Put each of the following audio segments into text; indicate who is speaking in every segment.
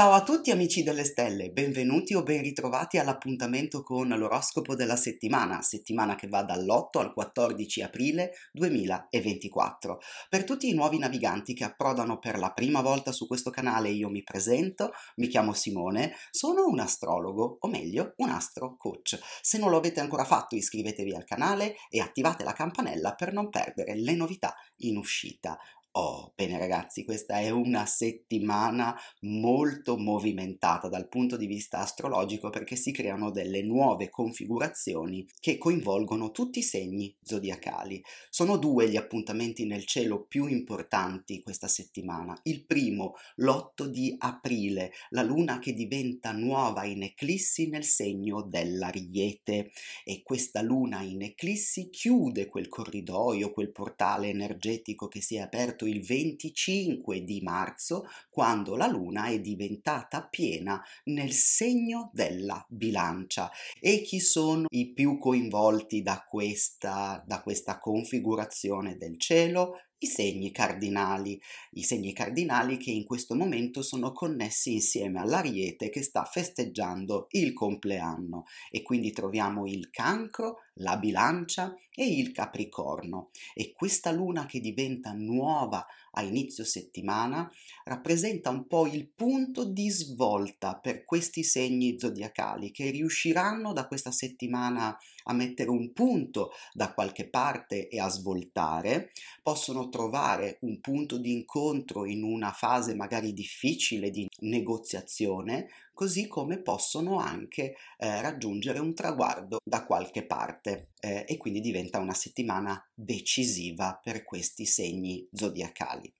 Speaker 1: Ciao a tutti amici delle stelle, benvenuti o ben ritrovati all'appuntamento con l'oroscopo della settimana, settimana che va dall'8 al 14 aprile 2024. Per tutti i nuovi naviganti che approdano per la prima volta su questo canale io mi presento, mi chiamo Simone, sono un astrologo, o meglio un astro coach. Se non lo avete ancora fatto iscrivetevi al canale e attivate la campanella per non perdere le novità in uscita. Oh, bene ragazzi, questa è una settimana molto movimentata dal punto di vista astrologico perché si creano delle nuove configurazioni che coinvolgono tutti i segni zodiacali. Sono due gli appuntamenti nel cielo più importanti questa settimana. Il primo, l'8 di aprile, la luna che diventa nuova in eclissi nel segno dell'Ariete e questa luna in eclissi chiude quel corridoio, quel portale energetico che si è aperto scoperto il 25 di marzo, quando la luna è diventata piena nel segno della bilancia. E chi sono i più coinvolti da questa, da questa configurazione del cielo? i segni cardinali, i segni cardinali che in questo momento sono connessi insieme all'ariete che sta festeggiando il compleanno e quindi troviamo il cancro, la bilancia e il capricorno e questa luna che diventa nuova a inizio settimana rappresenta un po' il punto di svolta per questi segni zodiacali che riusciranno da questa settimana a mettere un punto da qualche parte e a svoltare, possono trovare un punto di incontro in una fase magari difficile di negoziazione, così come possono anche eh, raggiungere un traguardo da qualche parte eh, e quindi diventa una settimana decisiva per questi segni zodiacali.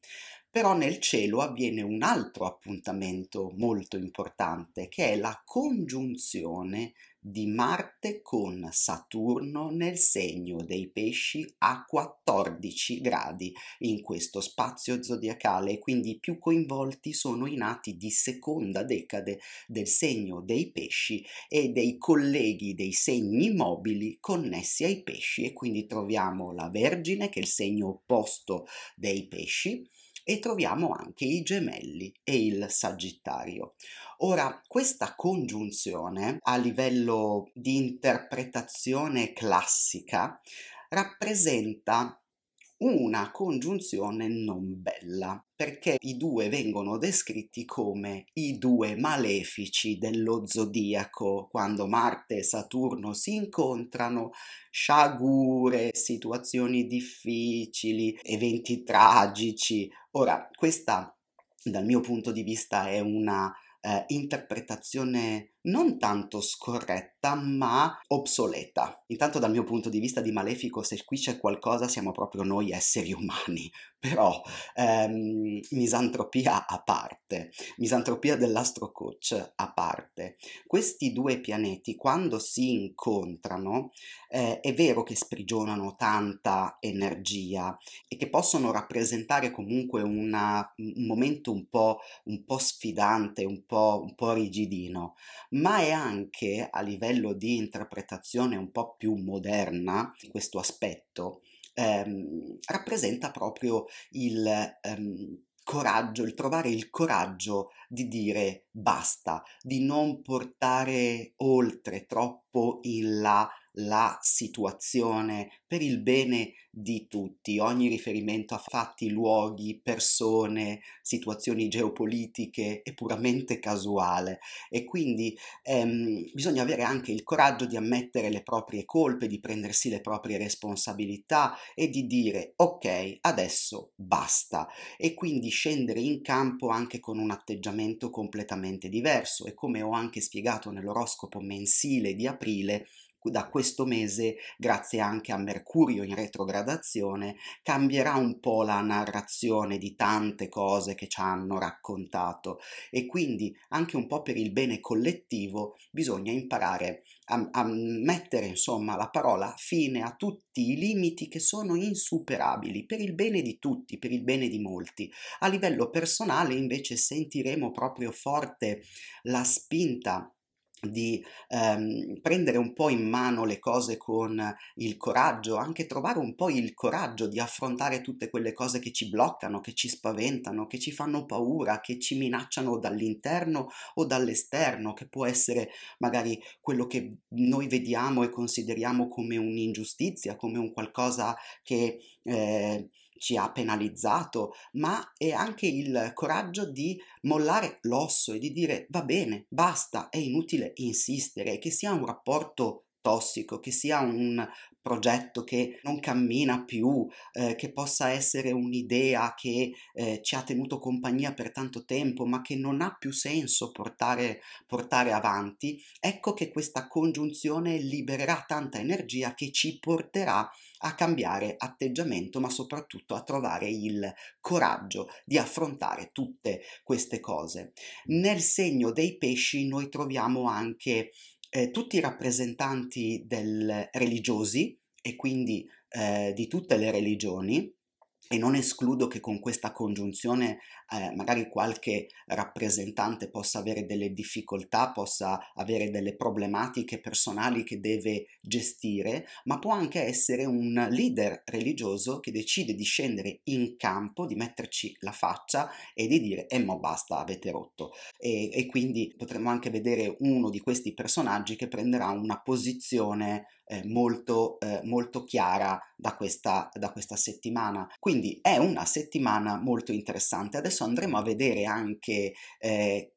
Speaker 1: Però nel cielo avviene un altro appuntamento molto importante che è la congiunzione di Marte con Saturno nel segno dei pesci a 14 gradi in questo spazio zodiacale, quindi più coinvolti sono i nati di seconda decade del segno dei pesci e dei colleghi dei segni mobili connessi ai pesci e quindi troviamo la Vergine che è il segno opposto dei pesci, e troviamo anche i gemelli e il sagittario. Ora, questa congiunzione a livello di interpretazione classica rappresenta una congiunzione non bella, perché i due vengono descritti come i due malefici dello zodiaco. Quando Marte e Saturno si incontrano, sciagure, situazioni difficili, eventi tragici. Ora, questa dal mio punto di vista è una eh, interpretazione non tanto scorretta ma obsoleta. Intanto dal mio punto di vista di malefico, se qui c'è qualcosa siamo proprio noi esseri umani, però ehm, misantropia a parte, misantropia dell'astro coach a parte. Questi due pianeti quando si incontrano eh, è vero che sprigionano tanta energia e che possono rappresentare comunque una, un momento un po', un po' sfidante, un po', un po' rigidino, ma è anche a livello di interpretazione un po' più moderna questo aspetto, ehm, rappresenta proprio il ehm, coraggio, il trovare il coraggio di dire basta, di non portare oltre troppo in là la situazione per il bene di tutti. Ogni riferimento a fatti, luoghi, persone, situazioni geopolitiche è puramente casuale e quindi ehm, bisogna avere anche il coraggio di ammettere le proprie colpe, di prendersi le proprie responsabilità e di dire ok, adesso basta e quindi scendere in campo anche con un atteggiamento completamente diverso e come ho anche spiegato nell'oroscopo mensile di aprile, da questo mese, grazie anche a Mercurio in retrogradazione, cambierà un po' la narrazione di tante cose che ci hanno raccontato e quindi anche un po' per il bene collettivo bisogna imparare a, a mettere insomma la parola fine a tutti i limiti che sono insuperabili per il bene di tutti, per il bene di molti. A livello personale invece sentiremo proprio forte la spinta di ehm, prendere un po' in mano le cose con il coraggio, anche trovare un po' il coraggio di affrontare tutte quelle cose che ci bloccano, che ci spaventano, che ci fanno paura, che ci minacciano dall'interno o dall'esterno, che può essere magari quello che noi vediamo e consideriamo come un'ingiustizia, come un qualcosa che eh, ci ha penalizzato, ma è anche il coraggio di mollare l'osso e di dire va bene, basta, è inutile insistere, che sia un rapporto tossico, che sia un progetto che non cammina più, eh, che possa essere un'idea che eh, ci ha tenuto compagnia per tanto tempo, ma che non ha più senso portare, portare avanti, ecco che questa congiunzione libererà tanta energia che ci porterà a cambiare atteggiamento, ma soprattutto a trovare il coraggio di affrontare tutte queste cose. Nel segno dei pesci noi troviamo anche eh, tutti i rappresentanti del, religiosi e quindi eh, di tutte le religioni e non escludo che con questa congiunzione eh, magari qualche rappresentante possa avere delle difficoltà, possa avere delle problematiche personali che deve gestire, ma può anche essere un leader religioso che decide di scendere in campo, di metterci la faccia e di dire e eh, mo basta, avete rotto. E, e quindi potremmo anche vedere uno di questi personaggi che prenderà una posizione eh, molto, eh, molto, chiara da questa, da questa, settimana. Quindi è una settimana molto interessante. Adesso andremo a vedere anche eh,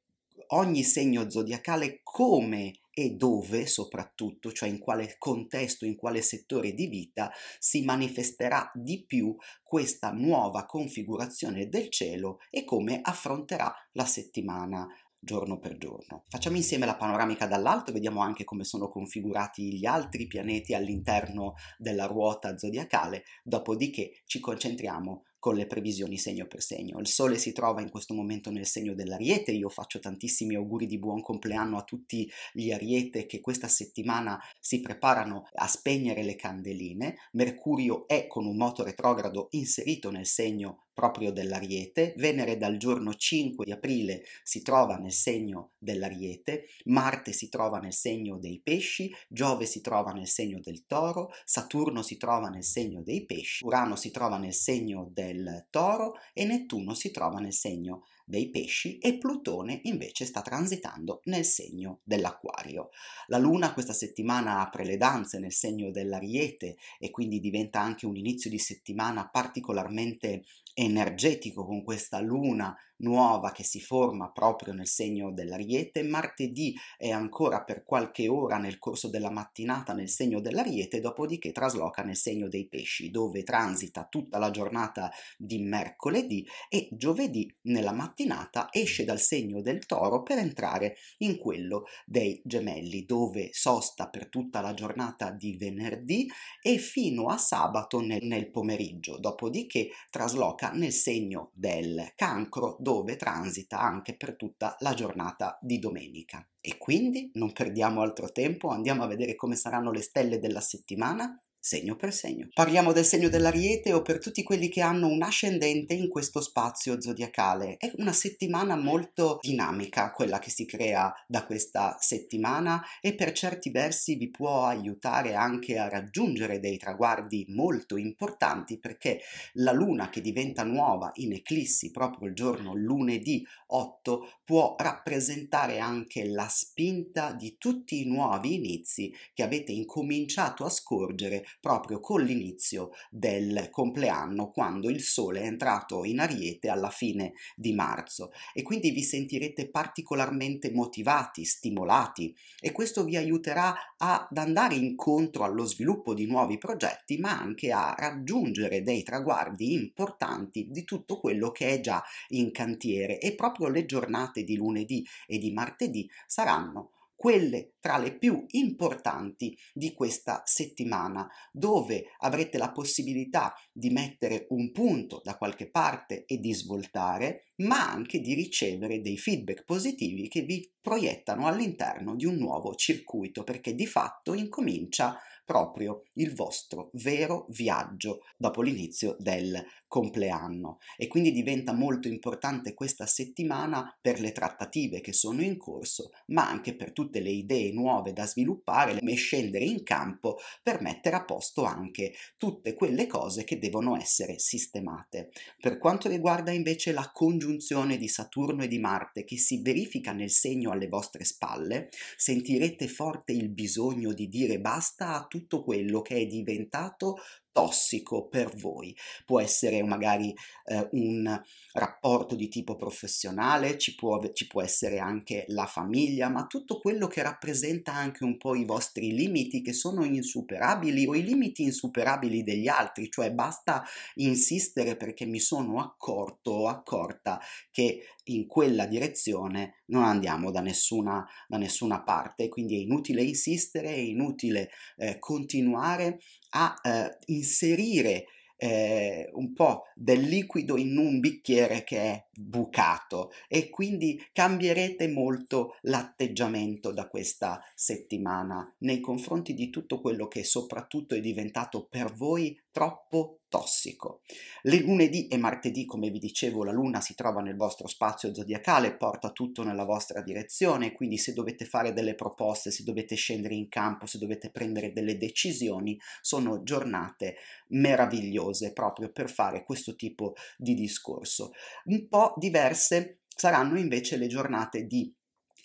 Speaker 1: ogni segno zodiacale come e dove soprattutto, cioè in quale contesto, in quale settore di vita si manifesterà di più questa nuova configurazione del cielo e come affronterà la settimana giorno per giorno. Facciamo insieme la panoramica dall'alto, vediamo anche come sono configurati gli altri pianeti all'interno della ruota zodiacale, dopodiché ci concentriamo con le previsioni segno per segno. Il Sole si trova in questo momento nel segno dell'Ariete, io faccio tantissimi auguri di buon compleanno a tutti gli Ariete che questa settimana si preparano a spegnere le candeline. Mercurio è con un moto retrogrado inserito nel segno proprio dell'Ariete, Venere dal giorno 5 di aprile si trova nel segno dell'Ariete, Marte si trova nel segno dei Pesci, Giove si trova nel segno del Toro, Saturno si trova nel segno dei Pesci, Urano si trova nel segno del Toro e Nettuno si trova nel segno dei pesci e Plutone invece sta transitando nel segno dell'acquario. La Luna questa settimana apre le danze nel segno dell'ariete e quindi diventa anche un inizio di settimana particolarmente energetico, con questa luna nuova che si forma proprio nel segno dell'Ariete, martedì è ancora per qualche ora nel corso della mattinata nel segno dell'Ariete, dopodiché trasloca nel segno dei Pesci, dove transita tutta la giornata di mercoledì e giovedì nella mattinata esce dal segno del Toro per entrare in quello dei Gemelli, dove sosta per tutta la giornata di venerdì e fino a sabato nel, pomeriggio, dopodiché trasloca nel segno del Cancro, dove dove transita anche per tutta la giornata di domenica. E quindi non perdiamo altro tempo, andiamo a vedere come saranno le stelle della settimana segno per segno. Parliamo del segno dell'ariete o per tutti quelli che hanno un ascendente in questo spazio zodiacale. È una settimana molto dinamica quella che si crea da questa settimana e per certi versi vi può aiutare anche a raggiungere dei traguardi molto importanti perché la luna che diventa nuova in eclissi proprio il giorno lunedì 8 può rappresentare anche la spinta di tutti i nuovi inizi che avete incominciato a scorgere proprio con l'inizio del compleanno, quando il Sole è entrato in Ariete alla fine di marzo e quindi vi sentirete particolarmente motivati, stimolati e questo vi aiuterà ad andare incontro allo sviluppo di nuovi progetti, ma anche a raggiungere dei traguardi importanti di tutto quello che è già in cantiere e proprio le giornate di lunedì e di martedì saranno quelle tra le più importanti di questa settimana, dove avrete la possibilità di mettere un punto da qualche parte e di svoltare, ma anche di ricevere dei feedback positivi che vi proiettano all'interno di un nuovo circuito, perché di fatto incomincia proprio il vostro vero viaggio dopo l'inizio del compleanno e quindi diventa molto importante questa settimana per le trattative che sono in corso, ma anche per tutte le idee nuove da sviluppare e scendere in campo per mettere a posto anche tutte quelle cose che devono essere sistemate. Per quanto riguarda invece la congiunzione di Saturno e di Marte che si verifica nel segno alle vostre spalle, sentirete forte il bisogno di dire basta a tutto quello che è diventato tossico per voi. Può essere magari eh, un rapporto di tipo professionale, ci può, ci può essere anche la famiglia, ma tutto quello che rappresenta anche un po' i vostri limiti che sono insuperabili o i limiti insuperabili degli altri, cioè basta insistere perché mi sono accorto o accorta che in quella direzione non andiamo da nessuna, da nessuna parte, quindi è inutile insistere, è inutile eh, continuare a eh, inserire eh, un po' del liquido in un bicchiere che è bucato e quindi cambierete molto l'atteggiamento da questa settimana nei confronti di tutto quello che soprattutto è diventato per voi troppo tossico. Le lunedì e martedì, come vi dicevo, la luna si trova nel vostro spazio zodiacale, porta tutto nella vostra direzione, quindi se dovete fare delle proposte, se dovete scendere in campo, se dovete prendere delle decisioni, sono giornate meravigliose proprio per fare questo tipo di discorso. Un po' diverse saranno invece le giornate di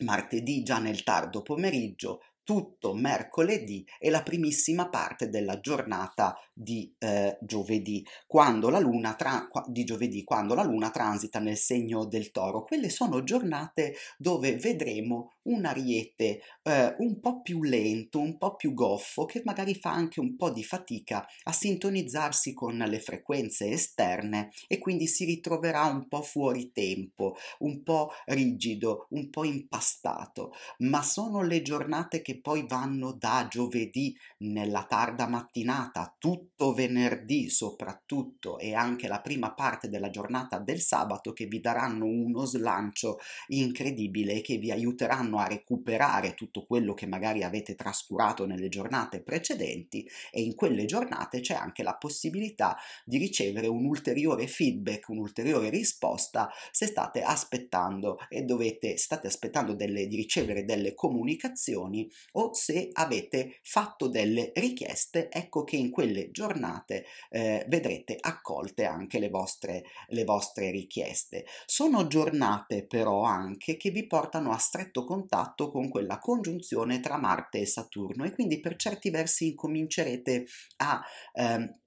Speaker 1: martedì già nel tardo pomeriggio, tutto mercoledì e la primissima parte della giornata di eh, giovedì, quando la luna tra- di giovedì, quando la luna transita nel segno del toro. Quelle sono giornate dove vedremo un ariete eh, un po' più lento, un po' più goffo, che magari fa anche un po' di fatica a sintonizzarsi con le frequenze esterne e quindi si ritroverà un po' fuori tempo, un po' rigido, un po' impastato, ma sono le giornate che poi vanno da giovedì nella tarda mattinata, tutto venerdì soprattutto e anche la prima parte della giornata del sabato che vi daranno uno slancio incredibile e che vi aiuteranno a recuperare tutto quello che magari avete trascurato nelle giornate precedenti e in quelle giornate c'è anche la possibilità di ricevere un ulteriore feedback, un'ulteriore risposta se state aspettando e dovete, state aspettando delle, di ricevere delle comunicazioni o se avete fatto delle richieste, ecco che in quelle giornate eh, vedrete accolte anche le vostre, le vostre richieste. Sono giornate però anche che vi portano a stretto contatto contatto con quella congiunzione tra Marte e Saturno e quindi per certi versi incomincerete a ehm,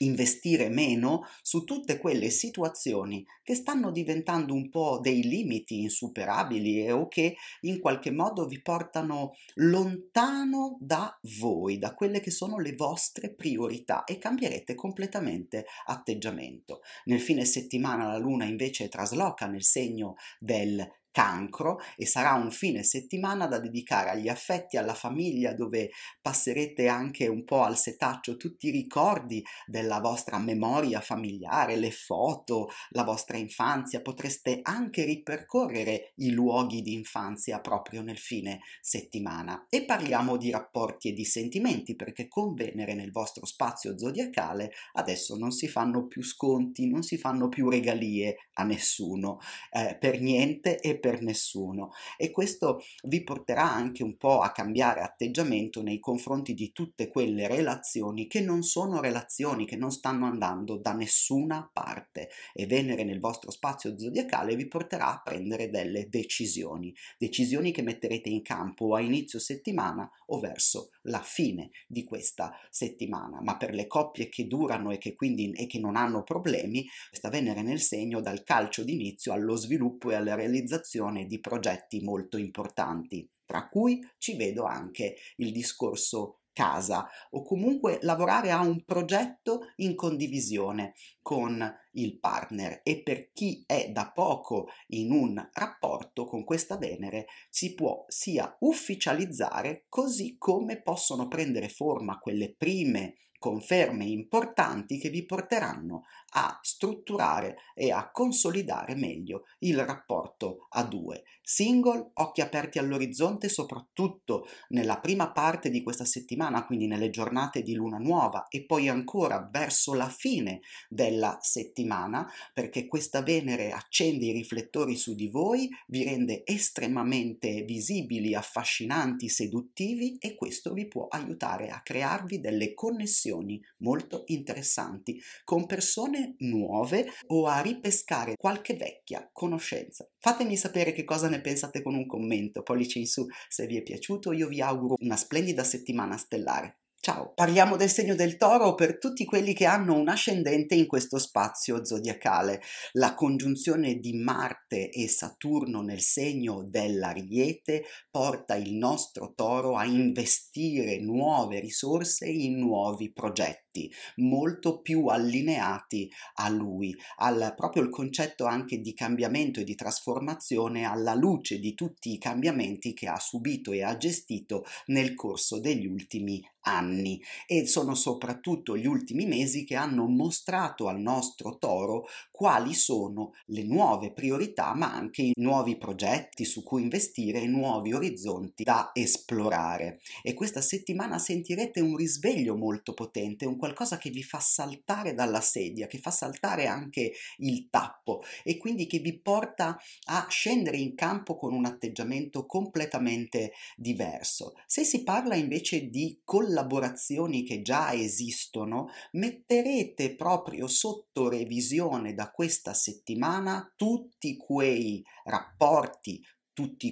Speaker 1: investire meno su tutte quelle situazioni che stanno diventando un po' dei limiti insuperabili e o che in qualche modo vi portano lontano da voi, da quelle che sono le vostre priorità e cambierete completamente atteggiamento. Nel fine settimana la luna invece trasloca nel segno del cancro e sarà un fine settimana da dedicare agli affetti, alla famiglia, dove passerete anche un po' al setaccio tutti i ricordi della vostra memoria familiare, le foto, la vostra infanzia, potreste anche ripercorrere i luoghi di infanzia proprio nel fine settimana. E parliamo di rapporti e di sentimenti, perché con Venere nel vostro spazio zodiacale adesso non si fanno più sconti, non si fanno più regalie, a nessuno, eh, per niente e per nessuno. E questo vi porterà anche un po' a cambiare atteggiamento nei confronti di tutte quelle relazioni che non sono relazioni, che non stanno andando da nessuna parte. E Venere nel vostro spazio zodiacale vi porterà a prendere delle decisioni, decisioni che metterete in campo a inizio settimana o verso la fine di questa settimana. Ma per le coppie che durano e che quindi e che non hanno problemi, questa Venere nel segno dal calcio d'inizio allo sviluppo e alla realizzazione di progetti molto importanti, tra cui ci vedo anche il discorso casa o comunque lavorare a un progetto in condivisione con il partner e per chi è da poco in un rapporto con questa Venere si può sia ufficializzare così come possono prendere forma quelle prime conferme importanti che vi porteranno a strutturare e a consolidare meglio il rapporto a due. Single, occhi aperti all'orizzonte, soprattutto nella prima parte di questa settimana, quindi nelle giornate di luna nuova e poi ancora verso la fine della settimana, perché questa Venere accende i riflettori su di voi, vi rende estremamente visibili, affascinanti, seduttivi e questo vi può aiutare a crearvi delle connessioni molto interessanti con persone persone nuove o a ripescare qualche vecchia conoscenza. Fatemi sapere che cosa ne pensate con un commento, pollice in su se vi è piaciuto, io vi auguro una splendida settimana stellare. Ciao, parliamo del segno del toro per tutti quelli che hanno un ascendente in questo spazio zodiacale. La congiunzione di Marte e Saturno nel segno dell'Ariete porta il nostro toro a investire nuove risorse in nuovi progetti perfetti, molto più allineati a lui, al proprio il concetto anche di cambiamento e di trasformazione alla luce di tutti i cambiamenti che ha subito e ha gestito nel corso degli ultimi anni e sono soprattutto gli ultimi mesi che hanno mostrato al nostro toro quali sono le nuove priorità ma anche i nuovi progetti su cui investire, i nuovi orizzonti da esplorare e questa settimana sentirete un risveglio molto potente, un qualcosa qualcosa che vi fa saltare dalla sedia, che fa saltare anche il tappo e quindi che vi porta a scendere in campo con un atteggiamento completamente diverso. Se si parla invece di collaborazioni che già esistono, metterete proprio sotto revisione da questa settimana tutti quei rapporti,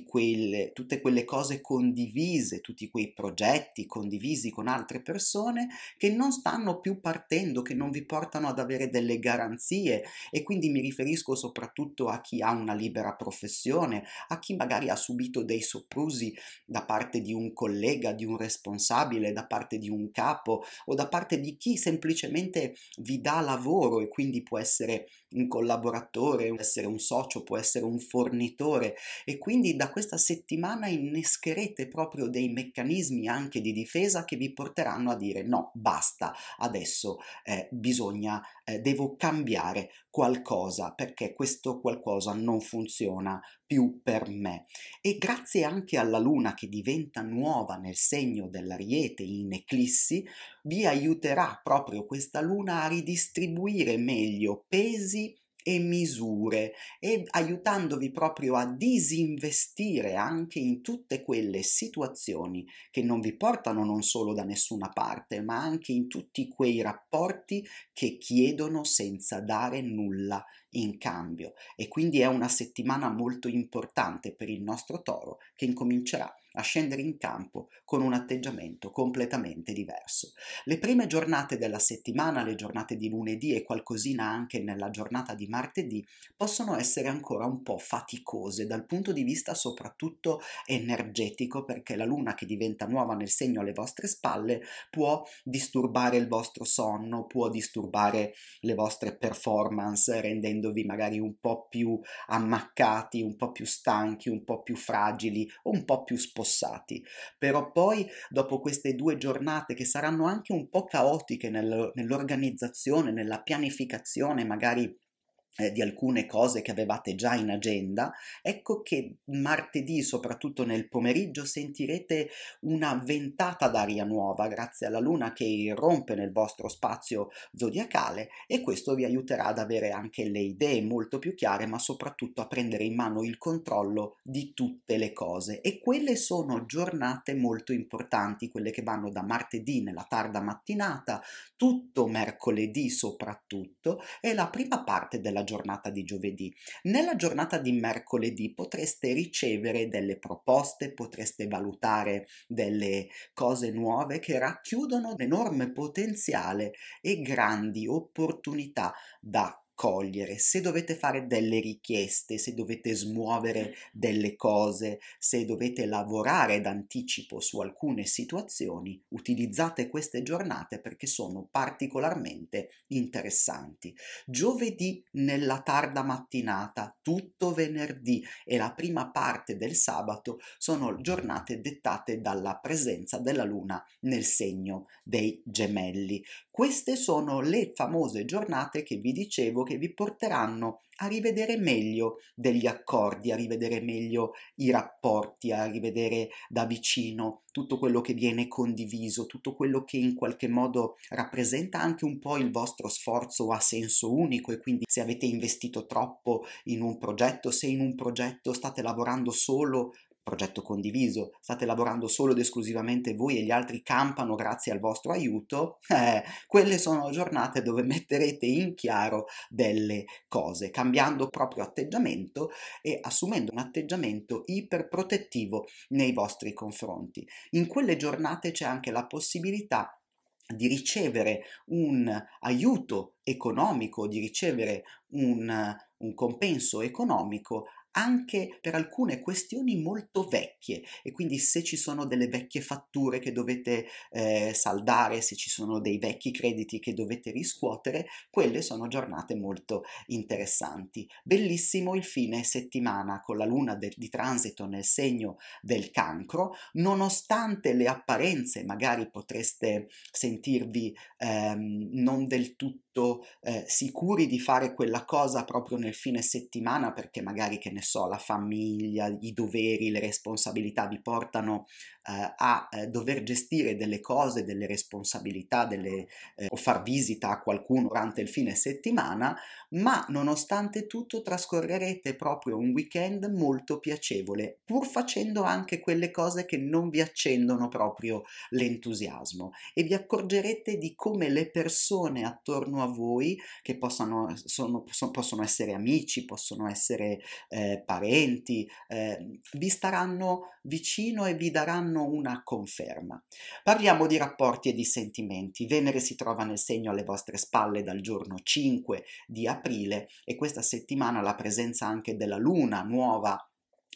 Speaker 1: quelle, tutte quelle cose condivise, tutti quei progetti condivisi con altre persone che non stanno più partendo, che non vi portano ad avere delle garanzie e quindi mi riferisco soprattutto a chi ha una libera professione, a chi magari ha subito dei soprusi da parte di un collega, di un responsabile, da parte di un capo o da parte di chi semplicemente vi dà lavoro e quindi può essere un collaboratore, essere un socio, può essere un fornitore e quindi da questa settimana innescherete proprio dei meccanismi anche di difesa che vi porteranno a dire no, basta, adesso eh, bisogna, eh, devo cambiare qualcosa perché questo qualcosa non funziona più per me. E grazie anche alla luna che diventa nuova nel segno dell'ariete in eclissi, vi aiuterà proprio questa luna a ridistribuire meglio pesi e misure e aiutandovi proprio a disinvestire anche in tutte quelle situazioni che non vi portano non solo da nessuna parte, ma anche in tutti quei rapporti che chiedono senza dare nulla in cambio. E quindi è una settimana molto importante per il nostro toro che incomincerà a scendere in campo con un atteggiamento completamente diverso. Le prime giornate della settimana, le giornate di lunedì e qualcosina anche nella giornata di martedì, possono essere ancora un po' faticose dal punto di vista soprattutto energetico, perché la luna che diventa nuova nel segno alle vostre spalle può disturbare il vostro sonno, può disturbare le vostre performance, rendendovi magari un po' più ammaccati, un po' più stanchi, un po' più fragili, un po' più spostati affossati. Però poi, dopo queste due giornate che saranno anche un po' caotiche nel, nell'organizzazione, nella pianificazione magari eh, di alcune cose che avevate già in agenda, ecco che martedì, soprattutto nel pomeriggio, sentirete una ventata d'aria nuova grazie alla luna che irrompe nel vostro spazio zodiacale e questo vi aiuterà ad avere anche le idee molto più chiare, ma soprattutto a prendere in mano il controllo di tutte le cose e quelle sono giornate molto importanti, quelle che vanno da martedì nella tarda mattinata, tutto mercoledì soprattutto e la prima parte della giornata di giovedì. Nella giornata di mercoledì potreste ricevere delle proposte, potreste valutare delle cose nuove che racchiudono un enorme potenziale e grandi opportunità da accogliere, se dovete fare delle richieste, se dovete smuovere delle cose, se dovete lavorare d'anticipo su alcune situazioni, utilizzate queste giornate perché sono particolarmente interessanti. Giovedì nella tarda mattinata, tutto venerdì e la prima parte del sabato sono giornate dettate dalla presenza della luna nel segno dei gemelli. Queste sono le famose giornate che vi dicevo che vi porteranno a rivedere meglio degli accordi, a rivedere meglio i rapporti, a rivedere da vicino tutto quello che viene condiviso, tutto quello che in qualche modo rappresenta anche un po' il vostro sforzo a senso unico e quindi se avete investito troppo in un progetto, se in un progetto state lavorando solo progetto condiviso, state lavorando solo ed esclusivamente voi e gli altri campano grazie al vostro aiuto, eh, quelle sono giornate dove metterete in chiaro delle cose, cambiando proprio atteggiamento e assumendo un atteggiamento iperprotettivo nei vostri confronti. In quelle giornate c'è anche la possibilità di ricevere un aiuto economico, di ricevere un, un compenso economico anche per alcune questioni molto vecchie e quindi se ci sono delle vecchie fatture che dovete eh, saldare, se ci sono dei vecchi crediti che dovete riscuotere, quelle sono giornate molto interessanti. Bellissimo il fine settimana con la luna de- di transito nel segno del cancro, nonostante le apparenze magari potreste sentirvi ehm, non del tutto molto eh, sicuri di fare quella cosa proprio nel fine settimana perché magari, che ne so, la famiglia, i doveri, le responsabilità vi portano eh, a eh, dover gestire delle cose, delle responsabilità delle, eh, o far visita a qualcuno durante il fine settimana, ma nonostante tutto trascorrerete proprio un weekend molto piacevole, pur facendo anche quelle cose che non vi accendono proprio l'entusiasmo e vi accorgerete di come le persone attorno a a voi, che possano, eh, sono, possono essere amici, possono essere eh, parenti, eh, vi staranno vicino e vi daranno una conferma. Parliamo di rapporti e di sentimenti. Venere si trova nel segno alle vostre spalle dal giorno 5 di aprile e questa settimana la presenza anche della luna nuova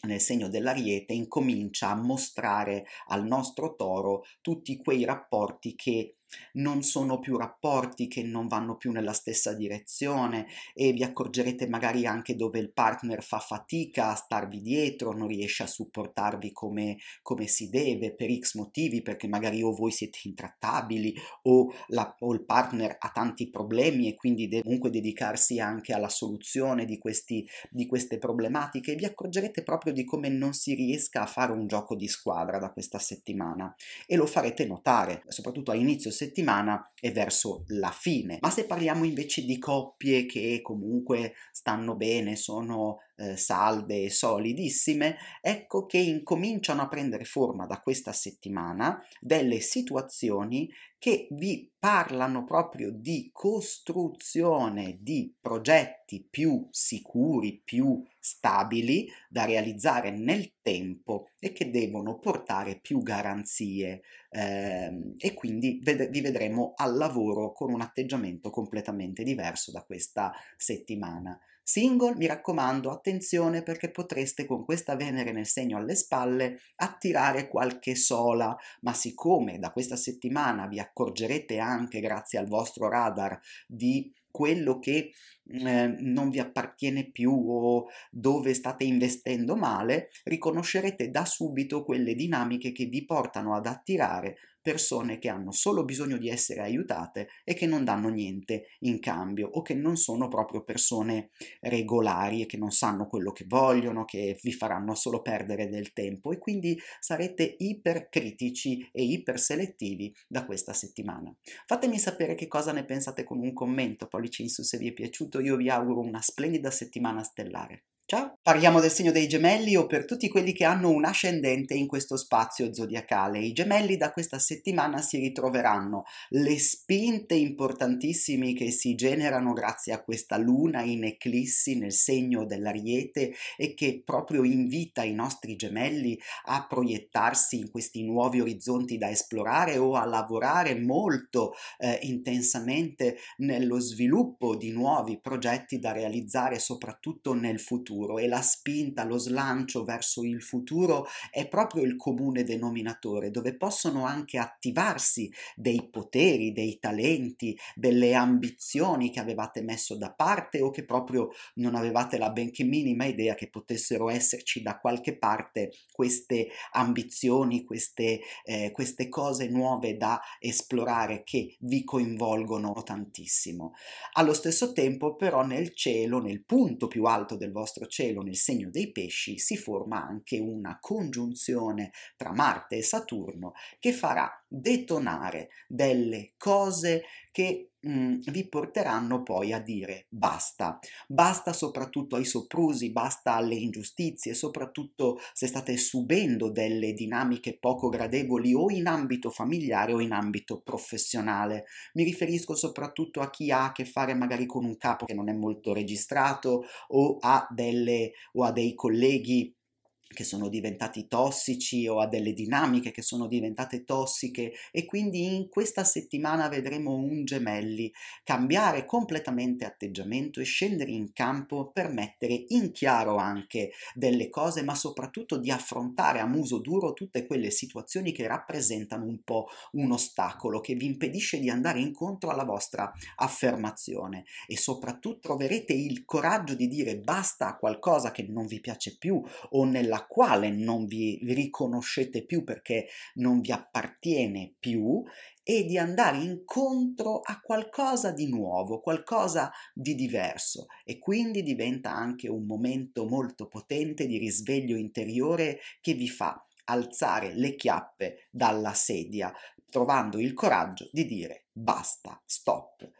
Speaker 1: nel segno dell'ariete incomincia a mostrare al nostro toro tutti quei rapporti che non sono più rapporti che non vanno più nella stessa direzione e vi accorgerete magari anche dove il partner fa fatica a starvi dietro, non riesce a supportarvi come, come si deve per x motivi, perché magari o voi siete intrattabili o, la, o il partner ha tanti problemi e quindi deve comunque dedicarsi anche alla soluzione di, questi, di queste problematiche e vi accorgerete proprio di come non si riesca a fare un gioco di squadra da questa settimana e lo farete notare, soprattutto all'inizio settimana e verso la fine. Ma se parliamo invece di coppie che comunque stanno bene, sono eh, salde e solidissime, ecco che incominciano a prendere forma da questa settimana delle situazioni che vi parlano proprio di costruzione di progetti più sicuri, più stabili da realizzare nel tempo e che devono portare più garanzie eh, e quindi ved- vi vedremo al lavoro con un atteggiamento completamente diverso da questa settimana. Single, mi raccomando, attenzione perché potreste con questa Venere nel segno alle spalle attirare qualche sola, ma siccome da questa settimana vi accorgerete anche grazie al vostro radar di quello che mm, eh, non vi appartiene più o dove state investendo male, riconoscerete da subito quelle dinamiche che vi portano ad attirare persone che hanno solo bisogno di essere aiutate e che non danno niente in cambio o che non sono proprio persone regolari e che non sanno quello che vogliono, che vi faranno solo perdere del tempo e quindi sarete ipercritici e iperselettivi da questa settimana. Fatemi sapere che cosa ne pensate con un commento, pollice in su se vi è piaciuto, io vi auguro una splendida settimana stellare. Ciao! Parliamo del segno dei gemelli o per tutti quelli che hanno un ascendente in questo spazio zodiacale. I gemelli da questa settimana si ritroveranno le spinte importantissime che si generano grazie a questa luna in eclissi nel segno dell'ariete e che proprio invita i nostri gemelli a proiettarsi in questi nuovi orizzonti da esplorare o a lavorare molto eh, intensamente nello sviluppo di nuovi progetti da realizzare soprattutto nel futuro futuro e la spinta, lo slancio verso il futuro è proprio il comune denominatore dove possono anche attivarsi dei poteri, dei talenti, delle ambizioni che avevate messo da parte o che proprio non avevate la benché minima idea che potessero esserci da qualche parte queste ambizioni, queste, eh, queste cose nuove da esplorare che vi coinvolgono tantissimo. Allo stesso tempo però nel cielo, nel punto più alto del vostro cielo nel segno dei pesci si forma anche una congiunzione tra Marte e Saturno che farà detonare delle cose che Mhmm, vi porteranno poi a dire basta, basta soprattutto ai soprusi, basta alle ingiustizie, soprattutto se state subendo delle dinamiche poco gradevoli o in ambito familiare o in ambito professionale. Mi riferisco soprattutto a chi ha a che fare magari con un capo che non è molto registrato o a, delle, o a dei colleghi che sono diventati tossici o a delle dinamiche che sono diventate tossiche e quindi in questa settimana vedremo un gemelli cambiare completamente atteggiamento e scendere in campo per mettere in chiaro anche delle cose ma soprattutto di affrontare a muso duro tutte quelle situazioni che rappresentano un po' un ostacolo che vi impedisce di andare incontro alla vostra affermazione e soprattutto troverete il coraggio di dire basta a qualcosa che non vi piace più o nella la quale non vi riconoscete più perché non vi appartiene più e di andare incontro a qualcosa di nuovo, qualcosa di diverso e quindi diventa anche un momento molto potente di risveglio interiore che vi fa alzare le chiappe dalla sedia, trovando il coraggio di dire basta, stop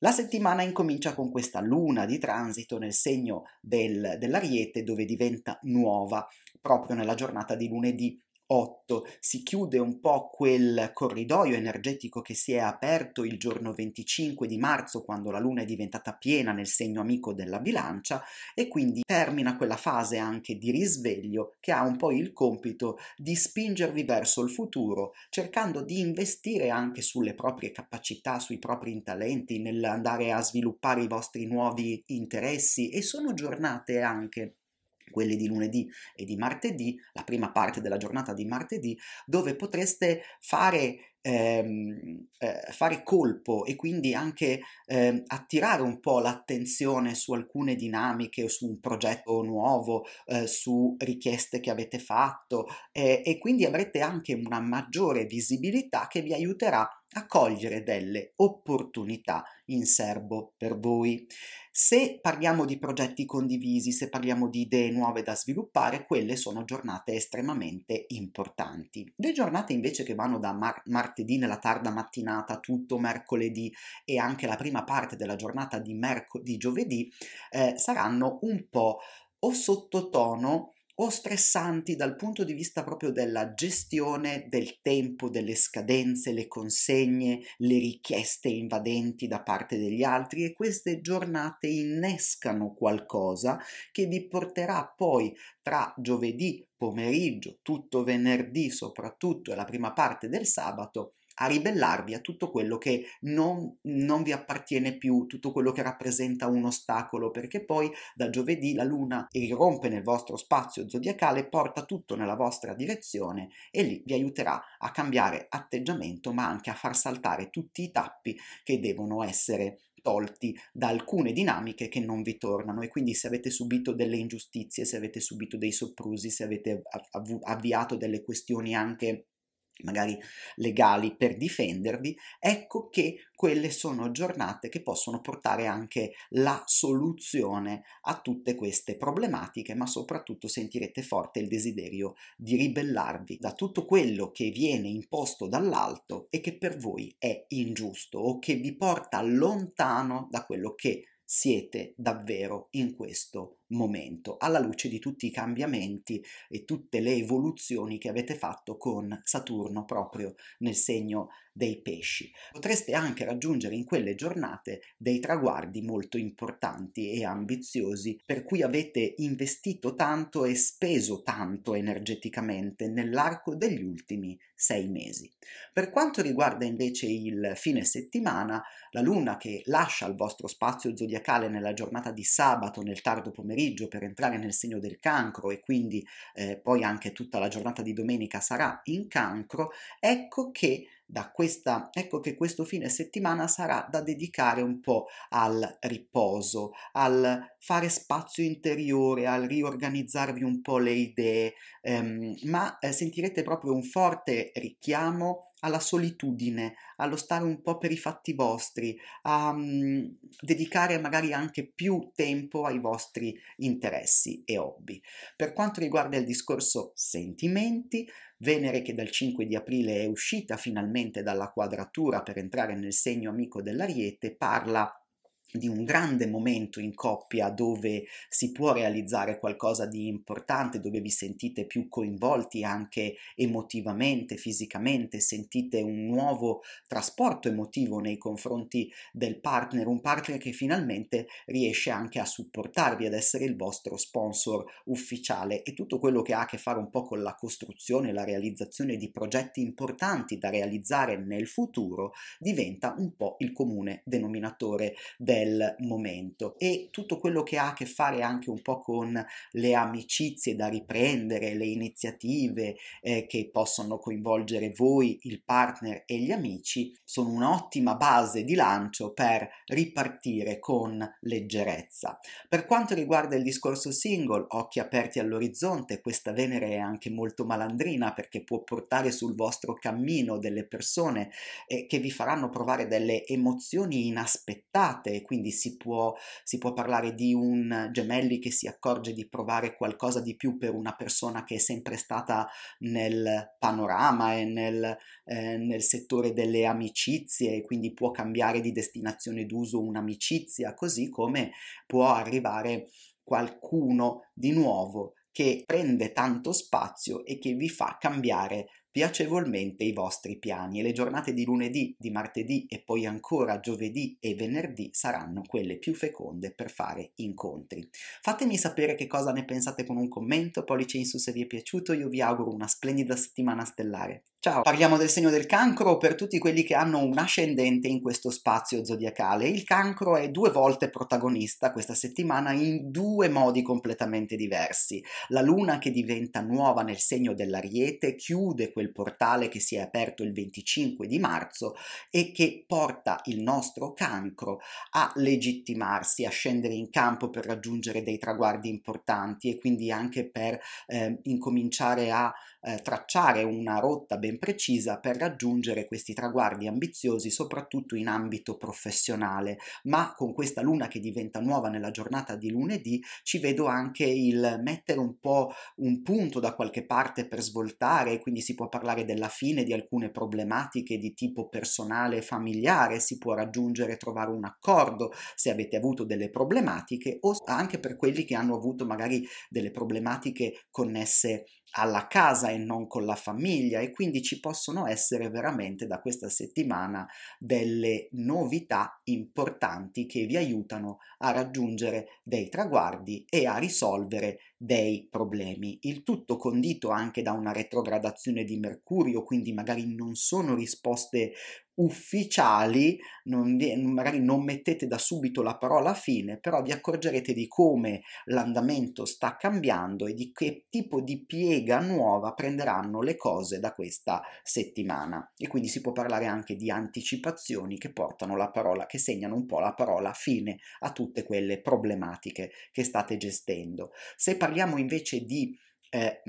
Speaker 1: la settimana incomincia con questa luna di transito nel segno del, dell'ariete dove diventa nuova proprio nella giornata di lunedì 8 si chiude un po' quel corridoio energetico che si è aperto il giorno 25 di marzo quando la luna è diventata piena nel segno amico della bilancia e quindi termina quella fase anche di risveglio che ha un po' il compito di spingervi verso il futuro, cercando di investire anche sulle proprie capacità, sui propri talenti, nell'andare a sviluppare i vostri nuovi interessi e sono giornate anche quelle di lunedì e di martedì, la prima parte della giornata di martedì, dove potreste fare, ehm, eh, fare colpo e quindi anche ehm, attirare un po' l'attenzione su alcune dinamiche o su un progetto nuovo, eh, su richieste che avete fatto eh, e quindi avrete anche una maggiore visibilità che vi aiuterà a cogliere delle opportunità in serbo per voi. Se parliamo di progetti condivisi, se parliamo di idee nuove da sviluppare, quelle sono giornate estremamente importanti. Le giornate invece che vanno da mar- martedì nella tarda mattinata, tutto mercoledì e anche la prima parte della giornata di, merc- di giovedì eh, saranno un po' o sottotono o stressanti dal punto di vista proprio della gestione del tempo, delle scadenze, le consegne, le richieste invadenti da parte degli altri e queste giornate innescano qualcosa che vi porterà poi tra giovedì pomeriggio, tutto venerdì soprattutto e la prima parte del sabato a ribellarvi a tutto quello che non, non vi appartiene più, tutto quello che rappresenta un ostacolo, perché poi da giovedì la luna irrompe nel vostro spazio zodiacale, porta tutto nella vostra direzione e lì vi aiuterà a cambiare atteggiamento, ma anche a far saltare tutti i tappi che devono essere tolti da alcune dinamiche che non vi tornano e quindi se avete subito delle ingiustizie, se avete subito dei soprusi, se avete avviato delle questioni anche magari legali per difendervi, ecco che quelle sono giornate che possono portare anche la soluzione a tutte queste problematiche, ma soprattutto sentirete forte il desiderio di ribellarvi da tutto quello che viene imposto dall'alto e che per voi è ingiusto o che vi porta lontano da quello che siete davvero in questo momento, alla luce di tutti i cambiamenti e tutte le evoluzioni che avete fatto con Saturno proprio nel segno dei pesci. Potreste anche raggiungere in quelle giornate dei traguardi molto importanti e ambiziosi per cui avete investito tanto e speso tanto energeticamente nell'arco degli ultimi sei mesi. Per quanto riguarda invece il fine settimana, la luna che lascia il vostro spazio zodiacale nella giornata di sabato nel tardo pomeriggio pomeriggio per entrare nel segno del cancro e quindi eh, poi anche tutta la giornata di domenica sarà in cancro, ecco che da questa, ecco che questo fine settimana sarà da dedicare un po' al riposo, al fare spazio interiore, al riorganizzarvi un po' le idee, ehm, ma eh, sentirete proprio un forte richiamo alla solitudine, allo stare un po' per i fatti vostri, a um, dedicare magari anche più tempo ai vostri interessi e hobby. Per quanto riguarda il discorso sentimenti, Venere che dal 5 di aprile è uscita finalmente dalla quadratura per entrare nel segno amico dell'Ariete, parla di un grande momento in coppia dove si può realizzare qualcosa di importante, dove vi sentite più coinvolti anche emotivamente, fisicamente, sentite un nuovo trasporto emotivo nei confronti del partner, un partner che finalmente riesce anche a supportarvi, ad essere il vostro sponsor ufficiale e tutto quello che ha a che fare un po' con la costruzione, la realizzazione di progetti importanti da realizzare nel futuro diventa un po' il comune denominatore del bel momento e tutto quello che ha a che fare anche un po' con le amicizie da riprendere, le iniziative eh, che possono coinvolgere voi, il partner e gli amici sono un'ottima base di lancio per ripartire con leggerezza. Per quanto riguarda il discorso single, occhi aperti all'orizzonte, questa Venere è anche molto malandrina perché può portare sul vostro cammino delle persone eh, che vi faranno provare delle emozioni inaspettate quindi si può, si può parlare di un gemelli che si accorge di provare qualcosa di più per una persona che è sempre stata nel panorama e nel, eh, nel settore delle amicizie e quindi può cambiare di destinazione d'uso un'amicizia, così come può arrivare qualcuno di nuovo che prende tanto spazio e che vi fa cambiare piacevolmente i vostri piani e le giornate di lunedì, di martedì e poi ancora giovedì e venerdì saranno quelle più feconde per fare incontri. Fatemi sapere che cosa ne pensate con un commento, pollice in su se vi è piaciuto, io vi auguro una splendida settimana stellare. Ciao, parliamo del segno del cancro per tutti quelli che hanno un ascendente in questo spazio zodiacale. Il cancro è due volte protagonista questa settimana in due modi completamente diversi. La luna che diventa nuova nel segno dell'ariete chiude quel portale che si è aperto il 25 di marzo e che porta il nostro cancro a legittimarsi, a scendere in campo per raggiungere dei traguardi importanti e quindi anche per eh, incominciare a eh, tracciare una rotta ben precisa per raggiungere questi traguardi ambiziosi, soprattutto in ambito professionale. Ma con questa luna che diventa nuova nella giornata di lunedì, ci vedo anche il mettere un po' un punto da qualche parte per svoltare, quindi si può parlare della fine di alcune problematiche di tipo personale e familiare, si può raggiungere e trovare un accordo se avete avuto delle problematiche o anche per quelli che hanno avuto magari delle problematiche connesse alla casa e non con la famiglia e quindi ci possono essere veramente da questa settimana delle novità importanti che vi aiutano a raggiungere dei traguardi e a risolvere dei problemi. Il tutto condito anche da una retrogradazione di Mercurio, quindi magari non sono risposte ufficiali, non vi, magari non mettete da subito la parola fine, però vi accorgerete di come l'andamento sta cambiando e di che tipo di piega nuova prenderanno le cose da questa settimana. E quindi si può parlare anche di anticipazioni che portano la parola, che segnano un po' la parola fine a tutte quelle problematiche che state gestendo. Se parliamo invece di eh,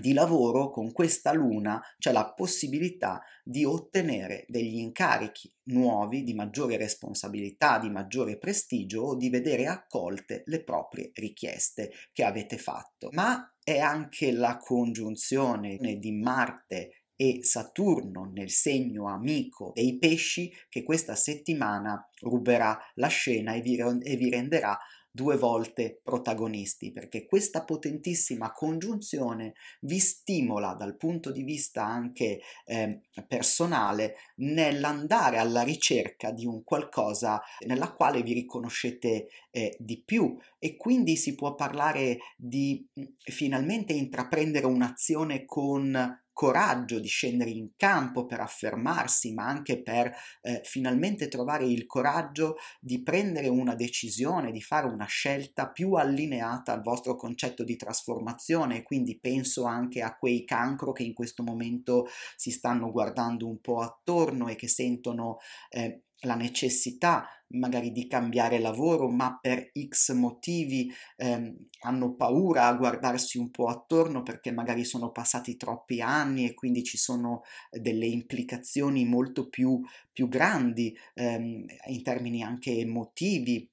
Speaker 1: di lavoro con questa luna c'è la possibilità di ottenere degli incarichi nuovi di maggiore responsabilità, di maggiore prestigio o di vedere accolte le proprie richieste che avete fatto. Ma è anche la congiunzione di Marte e Saturno nel segno amico dei pesci che questa settimana ruberà la scena e vi, e vi renderà due volte protagonisti, perché questa potentissima congiunzione vi stimola dal punto di vista anche eh, personale nell'andare alla ricerca di un qualcosa nella quale vi riconoscete eh, di più e quindi si può parlare di finalmente intraprendere un'azione con coraggio di scendere in campo per affermarsi, ma anche per eh, finalmente trovare il coraggio di prendere una decisione, di fare una scelta più allineata al vostro concetto di trasformazione. Quindi penso anche a quei cancro che in questo momento si stanno guardando un po' attorno e che sentono eh, la necessità magari di cambiare lavoro, ma per X motivi ehm, hanno paura a guardarsi un po' attorno perché magari sono passati troppi anni e quindi ci sono delle implicazioni molto più, più grandi ehm, in termini anche emotivi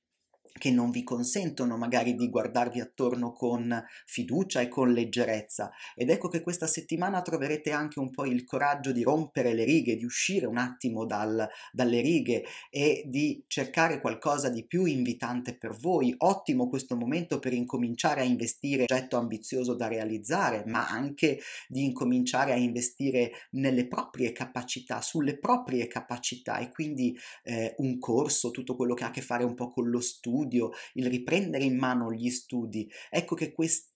Speaker 1: che non vi consentono magari di guardarvi attorno con fiducia e con leggerezza. Ed ecco che questa settimana troverete anche un po' il coraggio di rompere le righe, di uscire un attimo dal, dalle righe e di cercare qualcosa di più invitante per voi. Ottimo questo momento per incominciare a investire progetto ambizioso da realizzare, ma anche di incominciare a investire nelle proprie capacità, sulle proprie capacità e quindi eh, un corso, tutto quello che ha a che fare un po' con lo studio studio, il riprendere in mano gli studi. Ecco che questa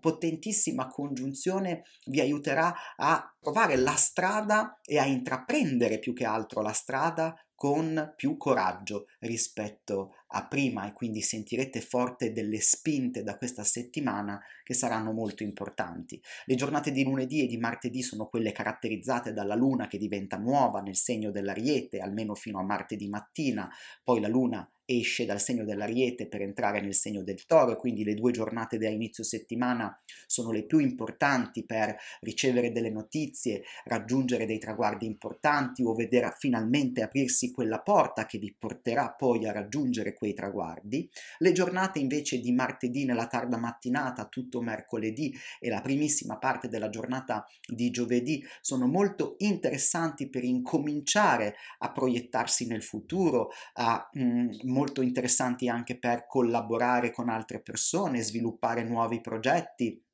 Speaker 1: potentissima congiunzione vi aiuterà a trovare la strada e a intraprendere più che altro la strada con più coraggio rispetto a prima e quindi sentirete forte delle spinte da questa settimana che saranno molto importanti. Le giornate di lunedì e di martedì sono quelle caratterizzate dalla luna che diventa nuova nel segno dell'ariete, almeno fino a martedì mattina, poi la luna esce dal segno dell'ariete per entrare nel segno del toro, quindi le due giornate da inizio settimana sono le più importanti per ricevere delle notizie, raggiungere dei traguardi importanti o vedere finalmente aprirsi quella porta che vi porterà poi a raggiungere quei traguardi. Le giornate invece di martedì nella tarda mattinata, tutto mercoledì e la primissima parte della giornata di giovedì sono molto interessanti per incominciare a proiettarsi nel futuro, a mh, mm, molto interessanti anche per collaborare con altre persone, sviluppare nuovi progetti,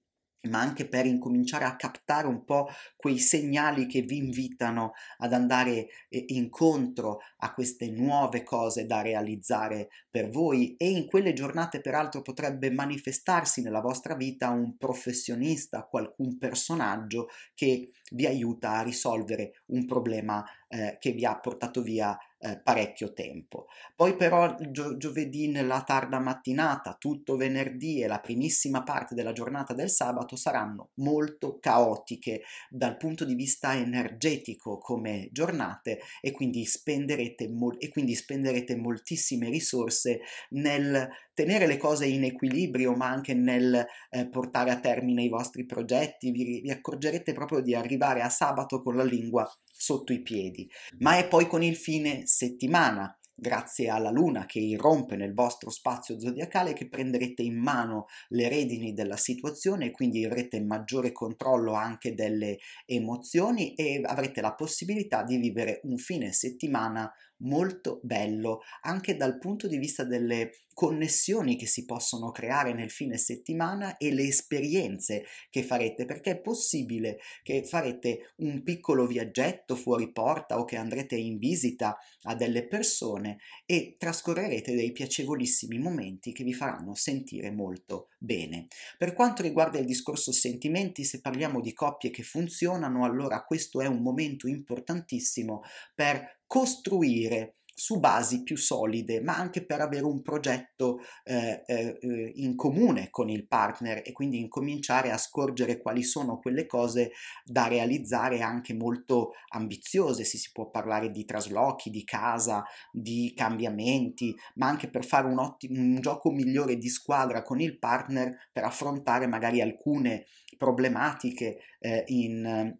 Speaker 1: ma anche per incominciare a captare un po' quei segnali che vi invitano ad andare eh, incontro a queste nuove cose da realizzare per voi e in quelle giornate peraltro potrebbe manifestarsi nella vostra vita un professionista, qualcun personaggio che vi aiuta a risolvere un problema eh, che vi ha portato via eh, parecchio tempo. Poi però gio- giovedì nella tarda mattinata, tutto venerdì e la primissima parte della giornata del sabato saranno molto caotiche dal punto di vista energetico come giornate e quindi spenderete, mo- e quindi spenderete moltissime risorse nel tenere le cose in equilibrio ma anche nel eh, portare a termine i vostri progetti. Vi, vi accorgerete proprio di arrivare a sabato con la lingua sotto i piedi, ma è poi con il fine settimana, grazie alla luna che irrompe nel vostro spazio zodiacale, che prenderete in mano le redini della situazione e quindi avrete maggiore controllo anche delle emozioni e avrete la possibilità di vivere un fine settimana molto bello anche dal punto di vista delle connessioni che si possono creare nel fine settimana e le esperienze che farete, perché è possibile che farete un piccolo viaggetto fuori porta o che andrete in visita a delle persone e trascorrerete dei piacevolissimi momenti che vi faranno sentire molto bene. Per quanto riguarda il discorso sentimenti, se parliamo di coppie che funzionano, allora questo è un momento importantissimo per costruire su basi più solide, ma anche per avere un progetto eh, eh, eh, in comune con il partner e quindi incominciare a scorgere quali sono quelle cose da realizzare anche molto ambiziose, si, si può parlare di traslochi, di casa, di cambiamenti, ma anche per fare un, ottimo, un gioco migliore di squadra con il partner per affrontare magari alcune problematiche eh, in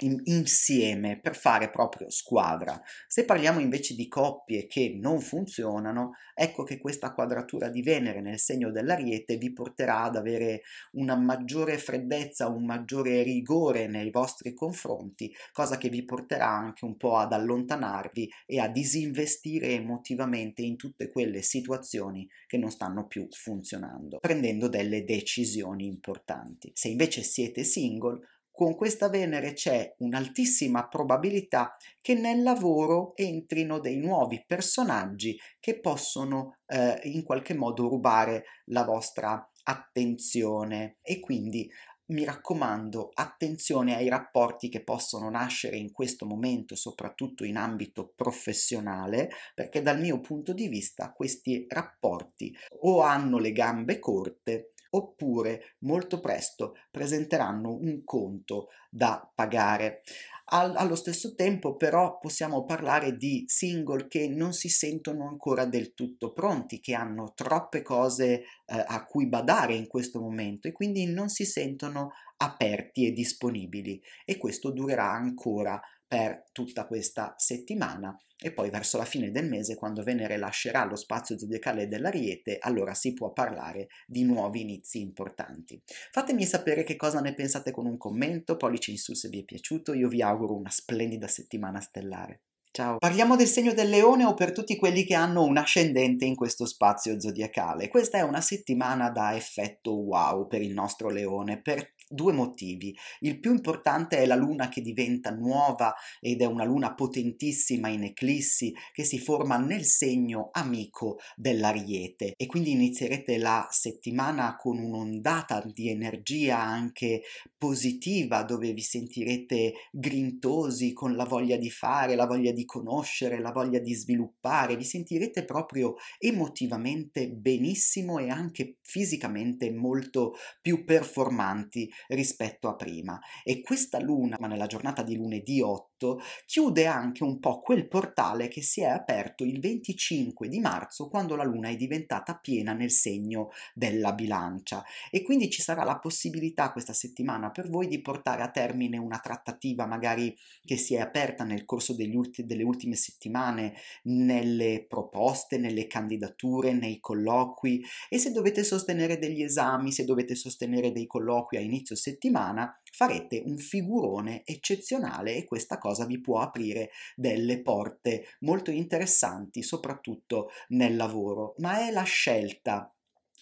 Speaker 1: in, insieme per fare proprio squadra. Se parliamo invece di coppie che non funzionano, ecco che questa quadratura di Venere nel segno dell'Ariete vi porterà ad avere una maggiore freddezza, un maggiore rigore nei vostri confronti, cosa che vi porterà anche un po' ad allontanarvi e a disinvestire emotivamente in tutte quelle situazioni che non stanno più funzionando, prendendo delle decisioni importanti. Se invece siete single, con questa Venere c'è un'altissima probabilità che nel lavoro entrino dei nuovi personaggi che possono eh, in qualche modo rubare la vostra attenzione e quindi mi raccomando, attenzione ai rapporti che possono nascere in questo momento, soprattutto in ambito professionale, perché dal mio punto di vista questi rapporti o hanno le gambe corte oppure molto presto presenteranno un conto da pagare. allo stesso tempo però possiamo parlare di single che non si sentono ancora del tutto pronti, che hanno troppe cose eh, a cui badare in questo momento e quindi non si sentono aperti e disponibili e questo durerà ancora per tutta questa settimana e poi verso la fine del mese, quando Venere lascerà lo spazio zodiacale dell'Ariete, allora si può parlare di nuovi inizi importanti. Fatemi sapere che cosa ne pensate con un commento, pollice in su se vi è piaciuto, io vi auguro una splendida settimana stellare. Ciao. Parliamo del segno del leone o per tutti quelli che hanno un ascendente in questo spazio zodiacale. Questa è una settimana da effetto wow per il nostro leone per due motivi. Il più importante è la luna che diventa nuova ed è una luna potentissima in eclissi che si forma nel segno amico dell'ariete e quindi inizierete la settimana con un'ondata di energia anche positiva dove vi sentirete grintosi con la voglia di fare, la voglia di conoscere, la voglia di sviluppare, vi sentirete proprio emotivamente benissimo e anche fisicamente molto più performanti rispetto a prima. E questa luna, ma nella giornata di lunedì 8, 18 chiude anche un po' quel portale che si è aperto il 25 di marzo quando la luna è diventata piena nel segno della bilancia e quindi ci sarà la possibilità questa settimana per voi di portare a termine una trattativa magari che si è aperta nel corso ulti- delle ultime settimane nelle proposte, nelle candidature, nei colloqui e se dovete sostenere degli esami, se dovete sostenere dei colloqui a inizio settimana, farete un figurone eccezionale e questa cosa vi può aprire delle porte molto interessanti, soprattutto nel lavoro, ma è la scelta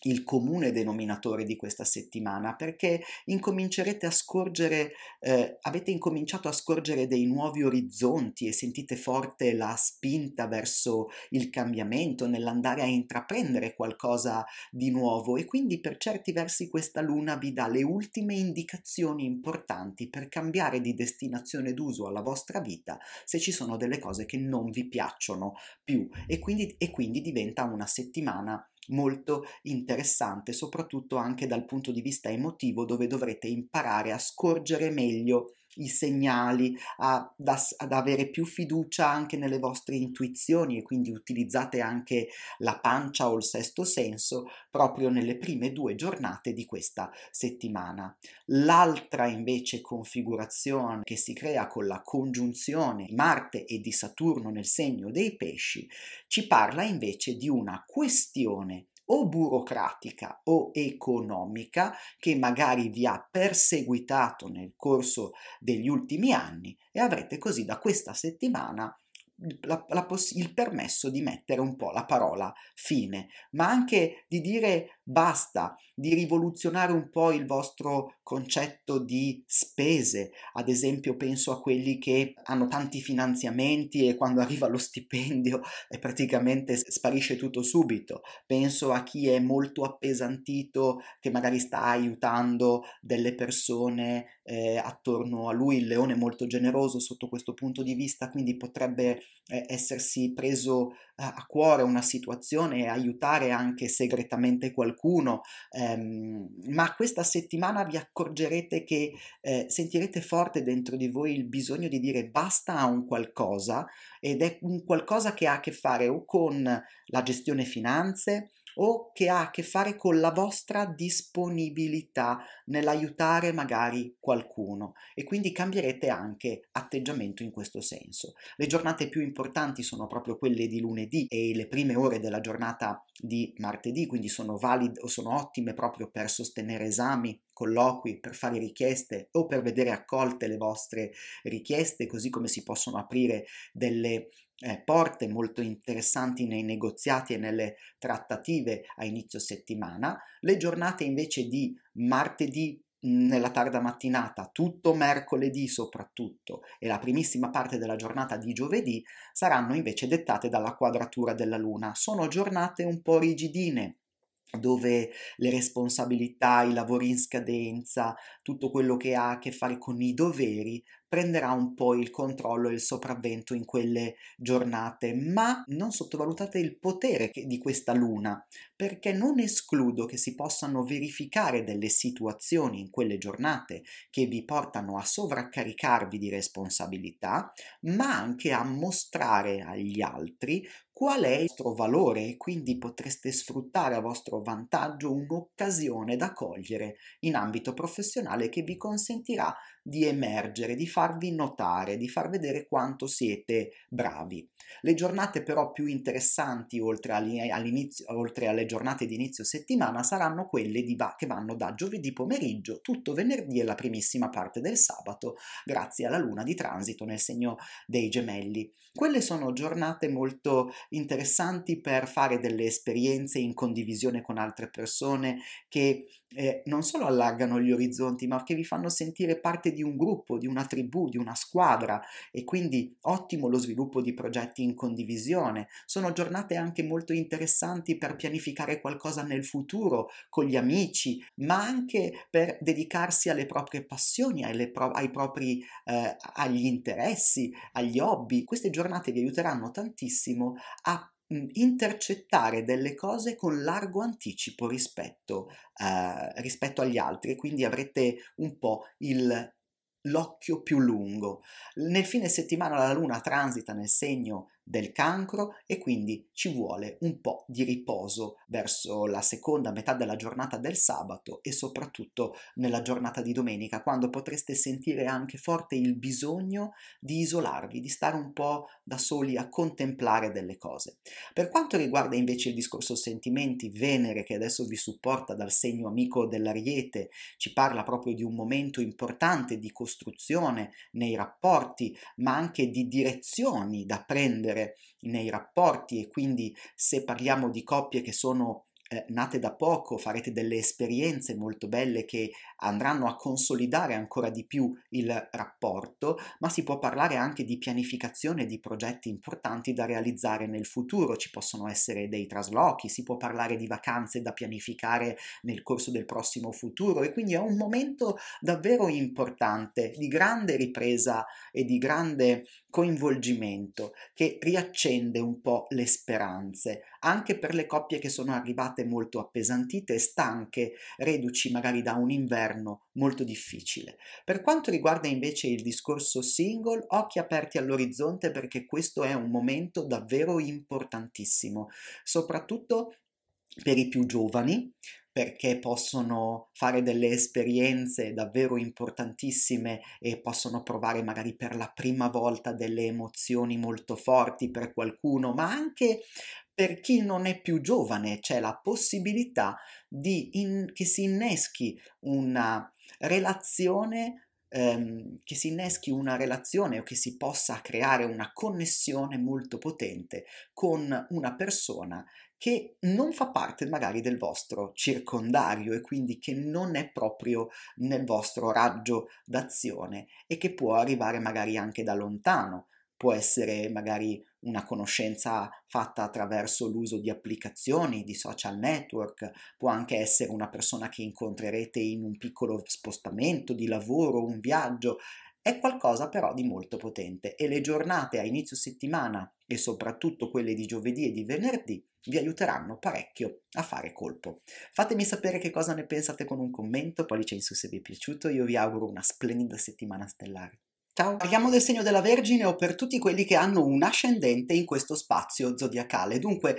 Speaker 1: il comune denominatore di questa settimana perché incomincerete a scorgere, eh, avete incominciato a scorgere dei nuovi orizzonti e sentite forte la spinta verso il cambiamento, nell'andare a intraprendere qualcosa di nuovo e quindi per certi versi questa luna vi dà le ultime indicazioni importanti per cambiare di destinazione d'uso alla vostra vita se ci sono delle cose che non vi piacciono più e quindi, e quindi diventa una settimana molto interessante, soprattutto anche dal punto di vista emotivo, dove dovrete imparare a scorgere meglio i segnali, a, da, ad avere più fiducia anche nelle vostre intuizioni e quindi utilizzate anche la pancia o il sesto senso proprio nelle prime due giornate di questa settimana. L'altra invece configurazione che si crea con la congiunzione di Marte e di Saturno nel segno dei pesci ci parla invece di una questione o burocratica o economica che magari vi ha perseguitato nel corso degli ultimi anni e avrete così da questa settimana la, la poss- il permesso di mettere un po' la parola fine, ma anche di dire basta, di rivoluzionare un po' il vostro concetto di spese. Ad esempio penso a quelli che hanno tanti finanziamenti e quando arriva lo stipendio praticamente sparisce tutto subito. Penso a chi è molto appesantito, che magari sta aiutando delle persone eh, attorno a lui. Il leone è molto generoso sotto questo punto di vista, quindi potrebbe eh, essersi preso eh, a cuore una situazione e aiutare anche segretamente qualcuno eh, Ehm, ma questa settimana vi accorgerete che eh, sentirete forte dentro di voi il bisogno di dire basta a un qualcosa ed è un qualcosa che ha a che fare o con la gestione finanze, o che ha a che fare con la vostra disponibilità nell'aiutare magari qualcuno e quindi cambierete anche atteggiamento in questo senso. Le giornate più importanti sono proprio quelle di lunedì e le prime ore della giornata di martedì, quindi sono valide o sono ottime proprio per sostenere esami, colloqui, per fare richieste o per vedere accolte le vostre richieste, così come si possono aprire delle eh, porte molto interessanti nei negoziati e nelle trattative a inizio settimana, le giornate invece di martedì mm, nella tarda mattinata, tutto mercoledì soprattutto, e la primissima parte della giornata di giovedì saranno invece dettate dalla quadratura della Luna. Sono giornate un po' rigidine, dove le responsabilità, i lavori in scadenza, tutto quello che ha a che fare con i doveri prenderà un po' il controllo e il sopravvento in quelle giornate, ma non sottovalutate il potere che, di questa luna, perché non escludo che si possano verificare delle situazioni in quelle giornate che vi portano a sovraccaricarvi di responsabilità, ma anche a mostrare agli altri qual è il vostro valore e quindi potreste sfruttare a vostro vantaggio un'occasione da cogliere in ambito professionale che vi consentirà di emergere, di farvi notare, di far vedere quanto siete bravi. Le giornate però più interessanti oltre, oltre alle giornate di inizio settimana saranno quelle va- che vanno da giovedì pomeriggio, tutto venerdì e la primissima parte del sabato, grazie alla luna di transito nel segno dei gemelli. Quelle sono giornate molto interessanti per fare delle esperienze in condivisione con altre persone che eh, non solo allargano gli orizzonti, ma che vi fanno sentire parte di un gruppo, di una tribù, di una squadra e quindi ottimo lo sviluppo di progetti in condivisione. Sono giornate anche molto interessanti per pianificare qualcosa nel futuro con gli amici, ma anche per dedicarsi alle proprie passioni, alle pro- ai propri eh, agli interessi, agli hobby. Queste giornate vi aiuteranno tantissimo a Mm, intercettare delle cose con largo anticipo rispetto, eh, rispetto agli altri, quindi avrete un po' il l'occhio più lungo. Nel fine settimana la Luna transita nel segno del cancro e quindi ci vuole un po' di riposo verso la seconda metà della giornata del sabato e soprattutto nella giornata di domenica, quando potreste sentire anche forte il bisogno di isolarvi, di stare un po' da soli a contemplare delle cose. Per quanto riguarda invece il discorso sentimenti, Venere che adesso vi supporta dal segno amico dell'Ariete, ci parla proprio di un momento importante di costruzione nei rapporti, ma anche di direzioni da prendere vivere nei rapporti e quindi se parliamo di coppie che sono eh, nate da poco, farete delle esperienze molto belle che andranno a consolidare ancora di più il rapporto, ma si può parlare anche di pianificazione di progetti importanti da realizzare nel futuro, ci possono essere dei traslochi, si può parlare di vacanze da pianificare nel corso del prossimo futuro e quindi è un momento davvero importante di grande ripresa e di grande coinvolgimento che riaccende un po' le speranze anche per le coppie che sono arrivate molto appesantite e stanche, reduci magari da un inverno interno molto difficile. Per quanto riguarda invece il discorso single, occhi aperti all'orizzonte perché questo è un momento davvero importantissimo, soprattutto per i più giovani, perché possono fare delle esperienze davvero importantissime e possono provare magari per la prima volta delle emozioni molto forti per qualcuno, ma anche per chi non è più giovane c'è la possibilità in, che si inneschi una relazione ehm, che si inneschi una relazione o che si possa creare una connessione molto potente con una persona che non fa parte magari del vostro circondario e quindi che non è proprio nel vostro raggio d'azione e che può arrivare magari anche da lontano, può essere magari una conoscenza fatta attraverso l'uso di applicazioni, di social network, può anche essere una persona che incontrerete in un piccolo spostamento di lavoro, un viaggio, è qualcosa però di molto potente e le giornate a inizio settimana e soprattutto quelle di giovedì e di venerdì vi aiuteranno parecchio a fare colpo. Fatemi sapere che cosa ne pensate con un commento, pollice in su se vi è piaciuto, io vi auguro una splendida settimana stellare. Ciao. Parliamo del segno della Vergine o per tutti quelli che hanno un ascendente in questo spazio zodiacale. Dunque,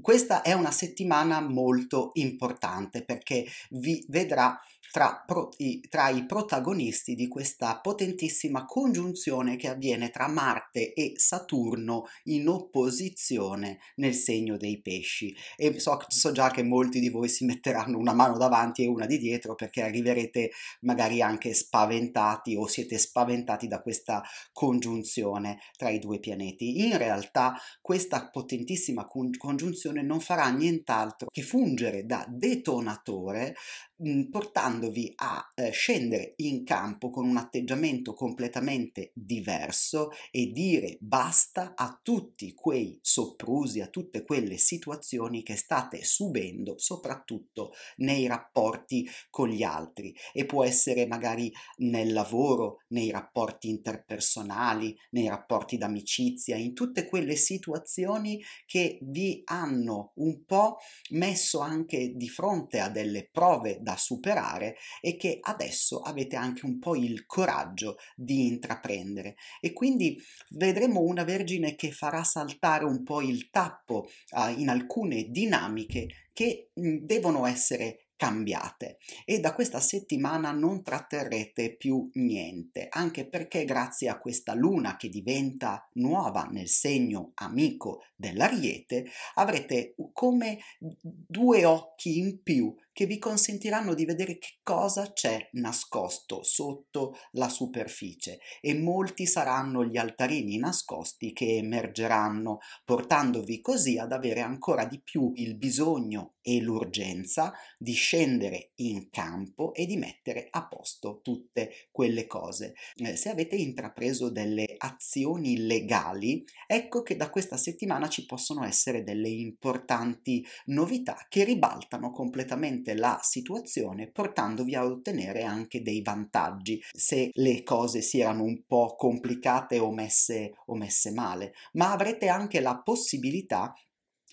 Speaker 1: questa è una settimana molto importante perché vi vedrà tra, pro, i, tra i protagonisti di questa potentissima congiunzione che avviene tra Marte e Saturno in opposizione nel segno dei pesci. E so, so già che molti di voi si metteranno una mano davanti e una di dietro perché arriverete magari anche spaventati o siete spaventati da questa congiunzione tra i due pianeti. In realtà questa potentissima congiunzione non farà nient'altro che fungere da detonatore Mm, portandovi a eh, scendere in campo con un atteggiamento completamente diverso e dire basta a tutti quei soprusi, a tutte quelle situazioni che state subendo, soprattutto nei rapporti con gli altri e può essere magari nel lavoro, nei rapporti interpersonali, nei rapporti d'amicizia, in tutte quelle situazioni che vi hanno un po' messo anche di fronte a delle prove da da superare e che adesso avete anche un po' il coraggio di intraprendere. E quindi vedremo una Vergine che farà saltare un po' il tappo eh, in alcune dinamiche che mh, mm, devono essere cambiate e da questa settimana non tratterrete più niente, anche perché grazie a questa luna che diventa nuova nel segno amico dell'ariete avrete come due occhi in più che vi consentiranno di vedere che cosa c'è nascosto sotto la superficie e molti saranno gli altarini nascosti che emergeranno, portandovi così ad avere ancora di più il bisogno e l'urgenza di scendere in campo e di mettere a posto tutte quelle cose. Eh, se avete intrapreso delle azioni legali, ecco che da questa settimana ci possono essere delle importanti novità che ribaltano completamente la situazione, portandovi a ottenere anche dei vantaggi se le cose si erano un po' complicate o messe, o messe male, ma avrete anche la possibilità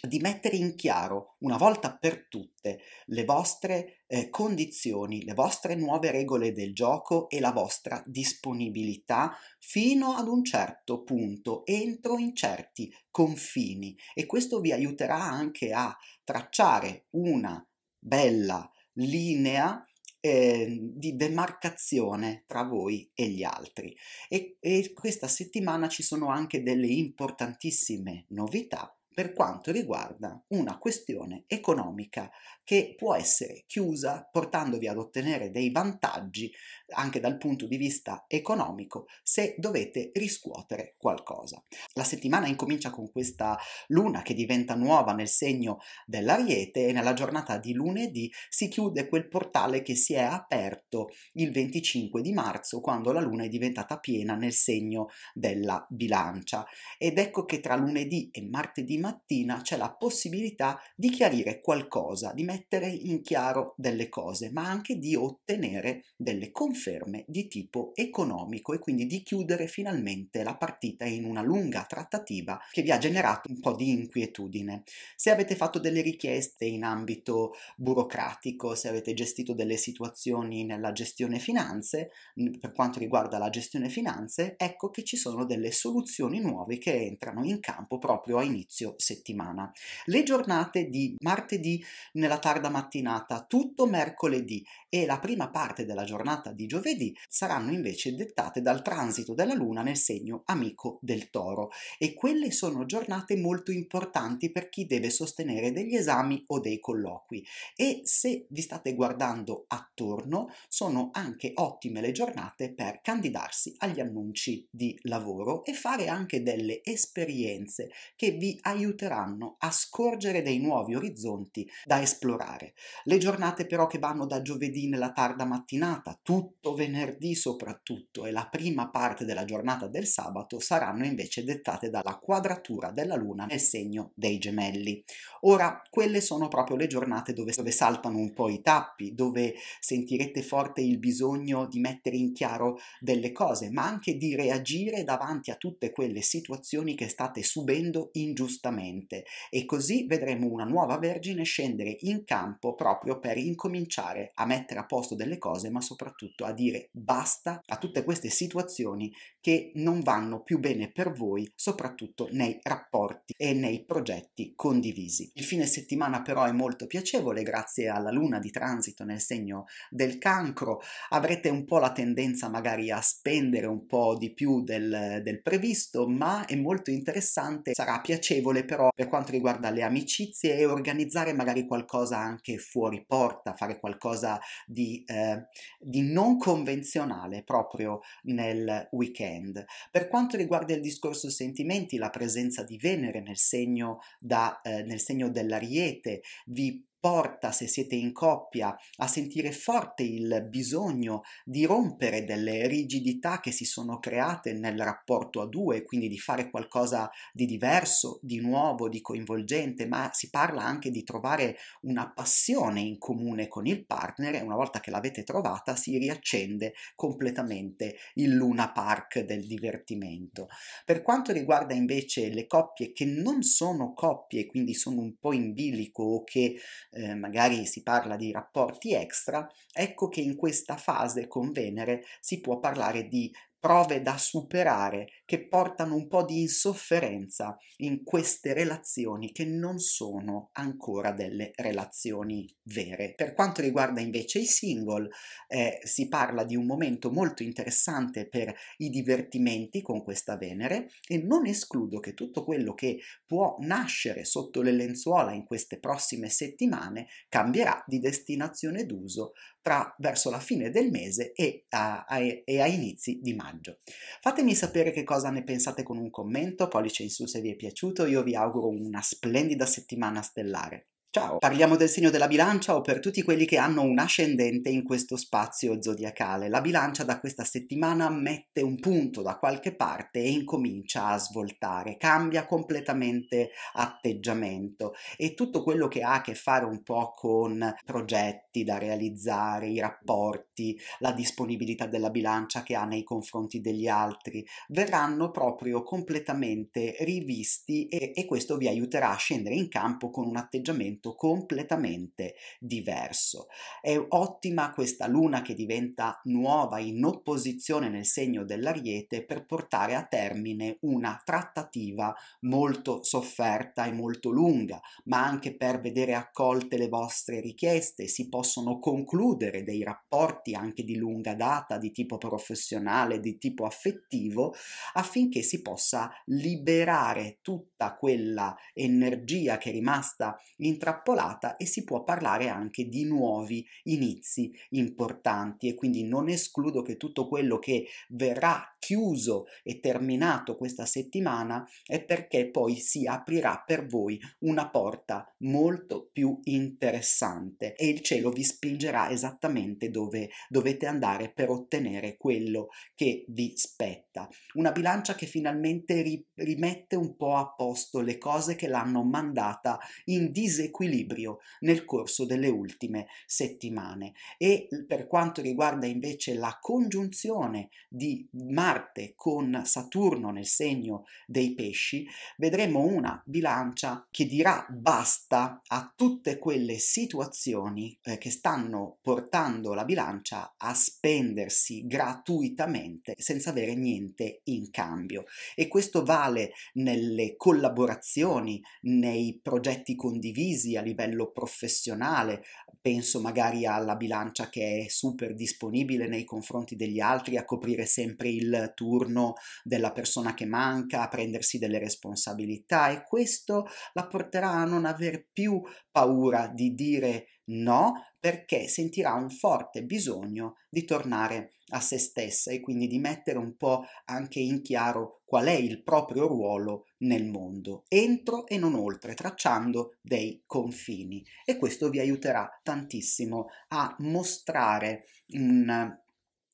Speaker 1: di mettere in chiaro una volta per tutte le vostre eh, condizioni, le vostre nuove regole del gioco e la vostra disponibilità fino ad un certo punto, entro in certi confini e questo vi aiuterà anche a tracciare una bella linea eh, di demarcazione tra voi e gli altri. E, e questa settimana ci sono anche delle importantissime novità per quanto riguarda una questione economica che può essere chiusa portandovi ad ottenere dei vantaggi anche dal punto di vista economico se dovete riscuotere qualcosa. La settimana incomincia con questa luna che diventa nuova nel segno dell'ariete e nella giornata di lunedì si chiude quel portale che si è aperto il 25 di marzo quando la luna è diventata piena nel segno della bilancia ed ecco che tra lunedì e martedì mattina c'è la possibilità di chiarire qualcosa, di mettere in chiaro delle cose, ma anche di ottenere delle conferme di tipo economico e quindi di chiudere finalmente la partita in una lunga trattativa che vi ha generato un po' di inquietudine. Se avete fatto delle richieste in ambito burocratico, se avete gestito delle situazioni nella gestione finanze, per quanto riguarda la gestione finanze, ecco che ci sono delle soluzioni nuove che entrano in campo proprio a inizio settimana. Le giornate di martedì nella tarda mattinata, tutto mercoledì e la prima parte della giornata di giovedì saranno invece dettate dal transito della luna nel segno amico del toro e quelle sono giornate molto importanti per chi deve sostenere degli esami o dei colloqui e se vi state guardando attorno sono anche ottime le giornate per candidarsi agli annunci di lavoro e fare anche delle esperienze che vi aiutano aiuteranno a scorgere dei nuovi orizzonti da esplorare. Le giornate però che vanno da giovedì nella tarda mattinata, tutto venerdì soprattutto e la prima parte della giornata del sabato saranno invece dettate dalla quadratura della luna nel segno dei gemelli. Ora, quelle sono proprio le giornate dove, dove saltano un po' i tappi, dove sentirete forte il bisogno di mettere in chiaro delle cose, ma anche di reagire davanti a tutte quelle situazioni che state subendo ingiustamente completamente e così vedremo una nuova Vergine scendere in campo proprio per incominciare a mettere a posto delle cose ma soprattutto a dire basta a tutte queste situazioni che non vanno più bene per voi soprattutto nei rapporti e nei progetti condivisi. Il fine settimana però è molto piacevole grazie alla luna di transito nel segno del cancro avrete un po' la tendenza magari a spendere un po' di più del, del previsto ma è molto interessante sarà piacevole regole però per quanto riguarda le amicizie e organizzare magari qualcosa anche fuori porta, fare qualcosa di, eh, di non convenzionale proprio nel weekend. Per quanto riguarda il discorso sentimenti, la presenza di Venere nel segno, da, eh, nel segno dell'ariete vi porta, se siete in coppia, a sentire forte il bisogno di rompere delle rigidità che si sono create nel rapporto a due, quindi di fare qualcosa di diverso, di nuovo, di coinvolgente, ma si parla anche di trovare una passione in comune con il partner e una volta che l'avete trovata si riaccende completamente il Luna Park del divertimento. Per quanto riguarda invece le coppie che non sono coppie, quindi sono un po' in bilico o che eh, magari si parla di rapporti extra, ecco che in questa fase con Venere si può parlare di prove da superare che portano un po' di insofferenza in queste relazioni che non sono ancora delle relazioni vere. Per quanto riguarda invece i single, eh, si parla di un momento molto interessante per i divertimenti con questa Venere e non escludo che tutto quello che può nascere sotto le lenzuola in queste prossime settimane cambierà di destinazione d'uso tra verso la fine del mese e a, a, e a inizi di maggio. Fatemi sapere che cosa ne pensate con un commento, pollice in su se vi è piaciuto, io vi auguro una splendida settimana stellare. Ciao, parliamo del segno della bilancia o per tutti quelli che hanno un ascendente in questo spazio zodiacale. La bilancia da questa settimana mette un punto da qualche parte e incomincia a svoltare, cambia completamente atteggiamento e tutto quello che ha a che fare un po' con progetti da realizzare, i rapporti, la disponibilità della bilancia che ha nei confronti degli altri, verranno proprio completamente rivisti e, e questo vi aiuterà a scendere in campo con un atteggiamento momento completamente diverso. È ottima questa luna che diventa nuova in opposizione nel segno dell'ariete per portare a termine una trattativa molto sofferta e molto lunga, ma anche per vedere accolte le vostre richieste, si possono concludere dei rapporti anche di lunga data, di tipo professionale, di tipo affettivo, affinché si possa liberare tutta quella energia che è rimasta intrappolata intrappolata e si può parlare anche di nuovi inizi importanti e quindi non escludo che tutto quello che verrà chiuso e terminato questa settimana è perché poi si aprirà per voi una porta molto più interessante e il cielo vi spingerà esattamente dove dovete andare per ottenere quello che vi spetta. Una bilancia che finalmente ri- rimette un po' a posto le cose che l'hanno mandata in disequilibrio equilibrio nel corso delle ultime settimane e per quanto riguarda invece la congiunzione di Marte con Saturno nel segno dei pesci, vedremo una bilancia che dirà basta a tutte quelle situazioni eh, che stanno portando la bilancia a spendersi gratuitamente senza avere niente in cambio e questo vale nelle collaborazioni, nei progetti condivisi crisi a livello professionale, penso magari alla bilancia che è super disponibile nei confronti degli altri a coprire sempre il turno della persona che manca, a prendersi delle responsabilità e questo la porterà a non aver più paura di dire no perché sentirà un forte bisogno di tornare a a se stessa e quindi di mettere un po' anche in chiaro qual è il proprio ruolo nel mondo, entro e non oltre, tracciando dei confini. E questo vi aiuterà tantissimo a mostrare un,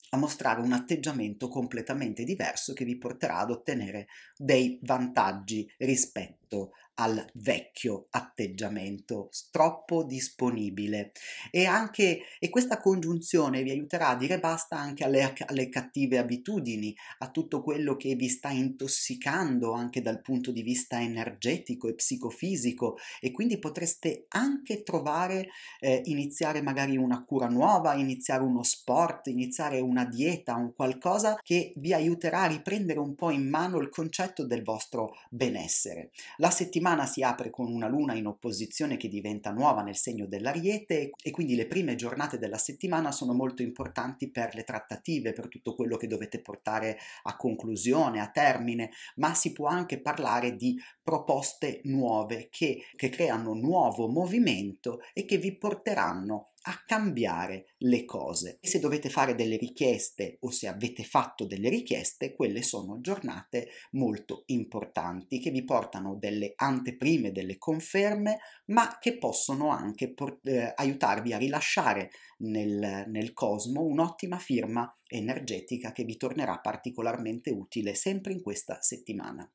Speaker 1: a mostrare un atteggiamento completamente diverso che vi porterà ad ottenere dei vantaggi rispetto al vecchio atteggiamento, troppo disponibile. E, anche, e questa congiunzione vi aiuterà a dire basta anche alle, alle cattive abitudini, a tutto quello che vi sta intossicando anche dal punto di vista energetico e psicofisico e quindi potreste anche trovare, eh, iniziare magari una cura nuova, iniziare uno sport, iniziare una dieta, un qualcosa che vi aiuterà a riprendere un po' in mano il concetto del vostro benessere. La settimana settimana si apre con una luna in opposizione che diventa nuova nel segno dell'ariete e quindi le prime giornate della settimana sono molto importanti per le trattative, per tutto quello che dovete portare a conclusione, a termine, ma si può anche parlare di proposte nuove che, che creano nuovo movimento e che vi porteranno a cambiare le cose. E se dovete fare delle richieste o se avete fatto delle richieste, quelle sono giornate molto importanti che vi portano delle anteprime, delle conferme, ma che possono anche por- eh, aiutarvi a rilasciare nel, nel cosmo un'ottima firma energetica che vi tornerà particolarmente utile sempre in questa settimana.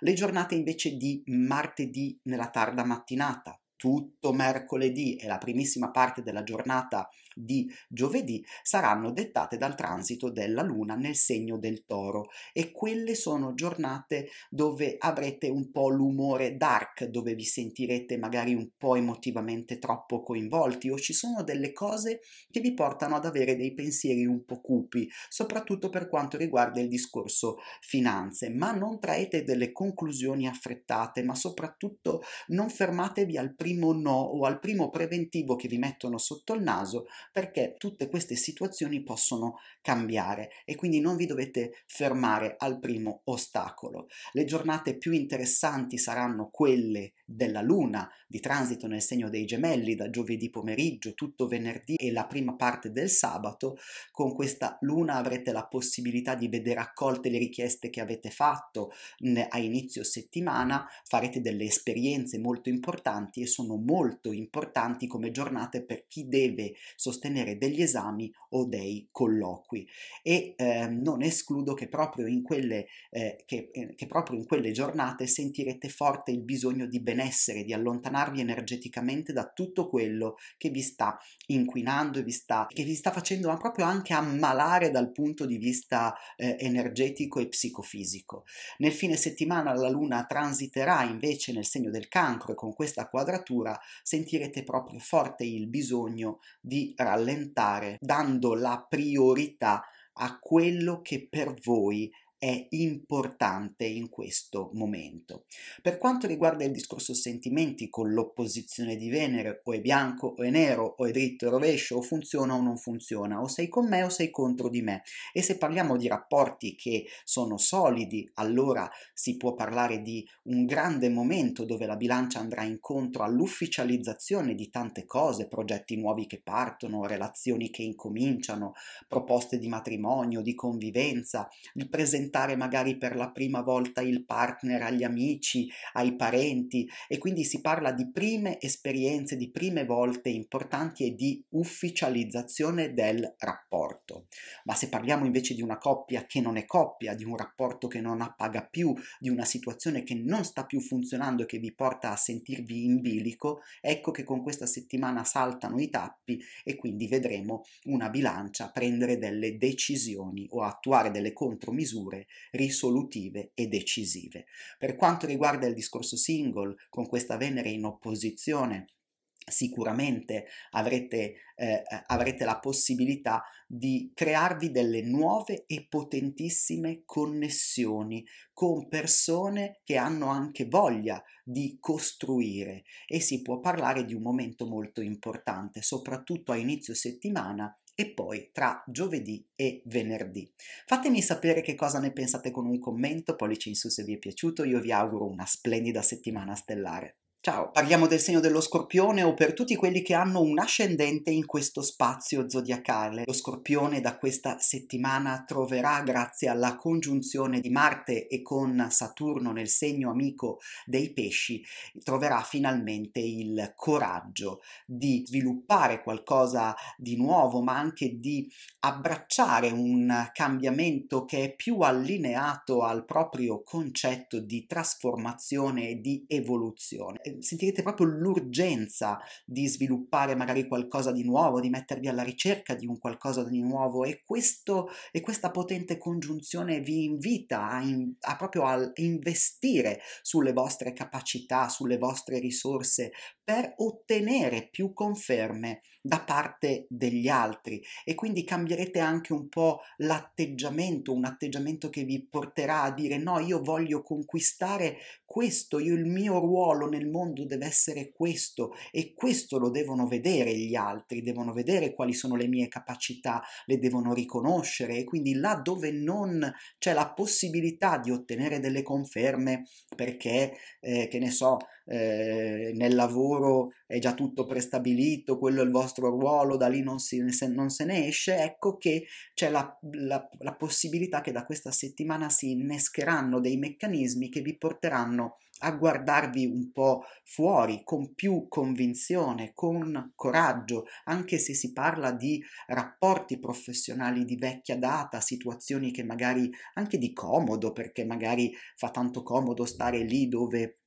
Speaker 1: Le giornate invece di martedì nella tarda mattinata, tutto mercoledì e la primissima parte della giornata di giovedì saranno dettate dal transito della Luna nel segno del toro e quelle sono giornate dove avrete un po' l'umore dark, dove vi sentirete magari un po' emotivamente troppo coinvolti o ci sono delle cose che vi portano ad avere dei pensieri un po' cupi, soprattutto per quanto riguarda il discorso finanze, ma non traete delle conclusioni affrettate, ma soprattutto non fermatevi al primo no o al primo preventivo che vi mettono sotto il naso, perché tutte queste situazioni possono cambiare e quindi non vi dovete fermare al primo ostacolo. Le giornate più interessanti saranno quelle della luna di transito nel segno dei gemelli da giovedì pomeriggio tutto venerdì e la prima parte del sabato con questa luna avrete la possibilità di vedere accolte le richieste che avete fatto a inizio settimana farete delle esperienze molto importanti e sono molto importanti come giornate per chi deve sostenere sostenere degli esami o dei colloqui e eh, non escludo che proprio, in quelle, eh, che, eh, che proprio in quelle giornate sentirete forte il bisogno di benessere, di allontanarvi energeticamente da tutto quello che vi sta inquinando e vi sta, che vi sta facendo ma proprio anche ammalare dal punto di vista eh, energetico e psicofisico. Nel fine settimana la luna transiterà invece nel segno del cancro e con questa quadratura sentirete proprio forte il bisogno di rallentare dando la priorità a quello che per voi è importante in questo momento. Per quanto riguarda il discorso sentimenti con l'opposizione di Venere, o è bianco o è nero, o è dritto e rovescio, o funziona o non funziona, o sei con me o sei contro di me. E se parliamo di rapporti che sono solidi, allora si può parlare di un grande momento dove la bilancia andrà incontro all'ufficializzazione di tante cose, progetti nuovi che partono, relazioni che incominciano, proposte di matrimonio, di convivenza, il presente presentare magari per la prima volta il partner agli amici, ai parenti e quindi si parla di prime esperienze, di prime volte importanti e di ufficializzazione del rapporto. Ma se parliamo invece di una coppia che non è coppia, di un rapporto che non appaga più, di una situazione che non sta più funzionando e che vi porta a sentirvi in bilico, ecco che con questa settimana saltano i tappi e quindi vedremo una bilancia prendere delle decisioni o attuare delle contromisure chiare, risolutive e decisive. Per quanto riguarda il discorso single, con questa Venere in opposizione, sicuramente avrete, eh, avrete, la possibilità di crearvi delle nuove e potentissime connessioni con persone che hanno anche voglia di costruire e si può parlare di un momento molto importante, soprattutto a inizio settimana e poi tra giovedì e venerdì. Fatemi sapere che cosa ne pensate con un commento, pollice in su se vi è piaciuto, io vi auguro una splendida settimana stellare. Ciao, parliamo del segno dello scorpione o per tutti quelli che hanno un ascendente in questo spazio zodiacale. Lo scorpione da questa settimana troverà, grazie alla congiunzione di Marte e con Saturno nel segno amico dei pesci, troverà finalmente il coraggio di sviluppare qualcosa di nuovo, ma anche di abbracciare un cambiamento che è più allineato al proprio concetto di trasformazione e di evoluzione sentirete proprio l'urgenza di sviluppare magari qualcosa di nuovo, di mettervi alla ricerca di un qualcosa di nuovo e, questo, e questa potente congiunzione vi invita a, in, a proprio a investire sulle vostre capacità, sulle vostre risorse per ottenere più conferme da parte degli altri e quindi cambierete anche un po' l'atteggiamento, un atteggiamento che vi porterà a dire no, io voglio conquistare questo, io, il mio ruolo nel mondo deve essere questo e questo lo devono vedere gli altri, devono vedere quali sono le mie capacità, le devono riconoscere e quindi là dove non c'è la possibilità di ottenere delle conferme perché, eh, che ne so, eh, nel lavoro è già tutto prestabilito, quello è il vostro ruolo, da lì non, si, non se ne esce, ecco che c'è la, la, la possibilità che da questa settimana si innescheranno dei meccanismi che vi porteranno a guardarvi un po' fuori con più convinzione, con coraggio, anche se si parla di rapporti professionali di vecchia data, situazioni che magari anche di comodo, perché magari fa tanto comodo stare lì dove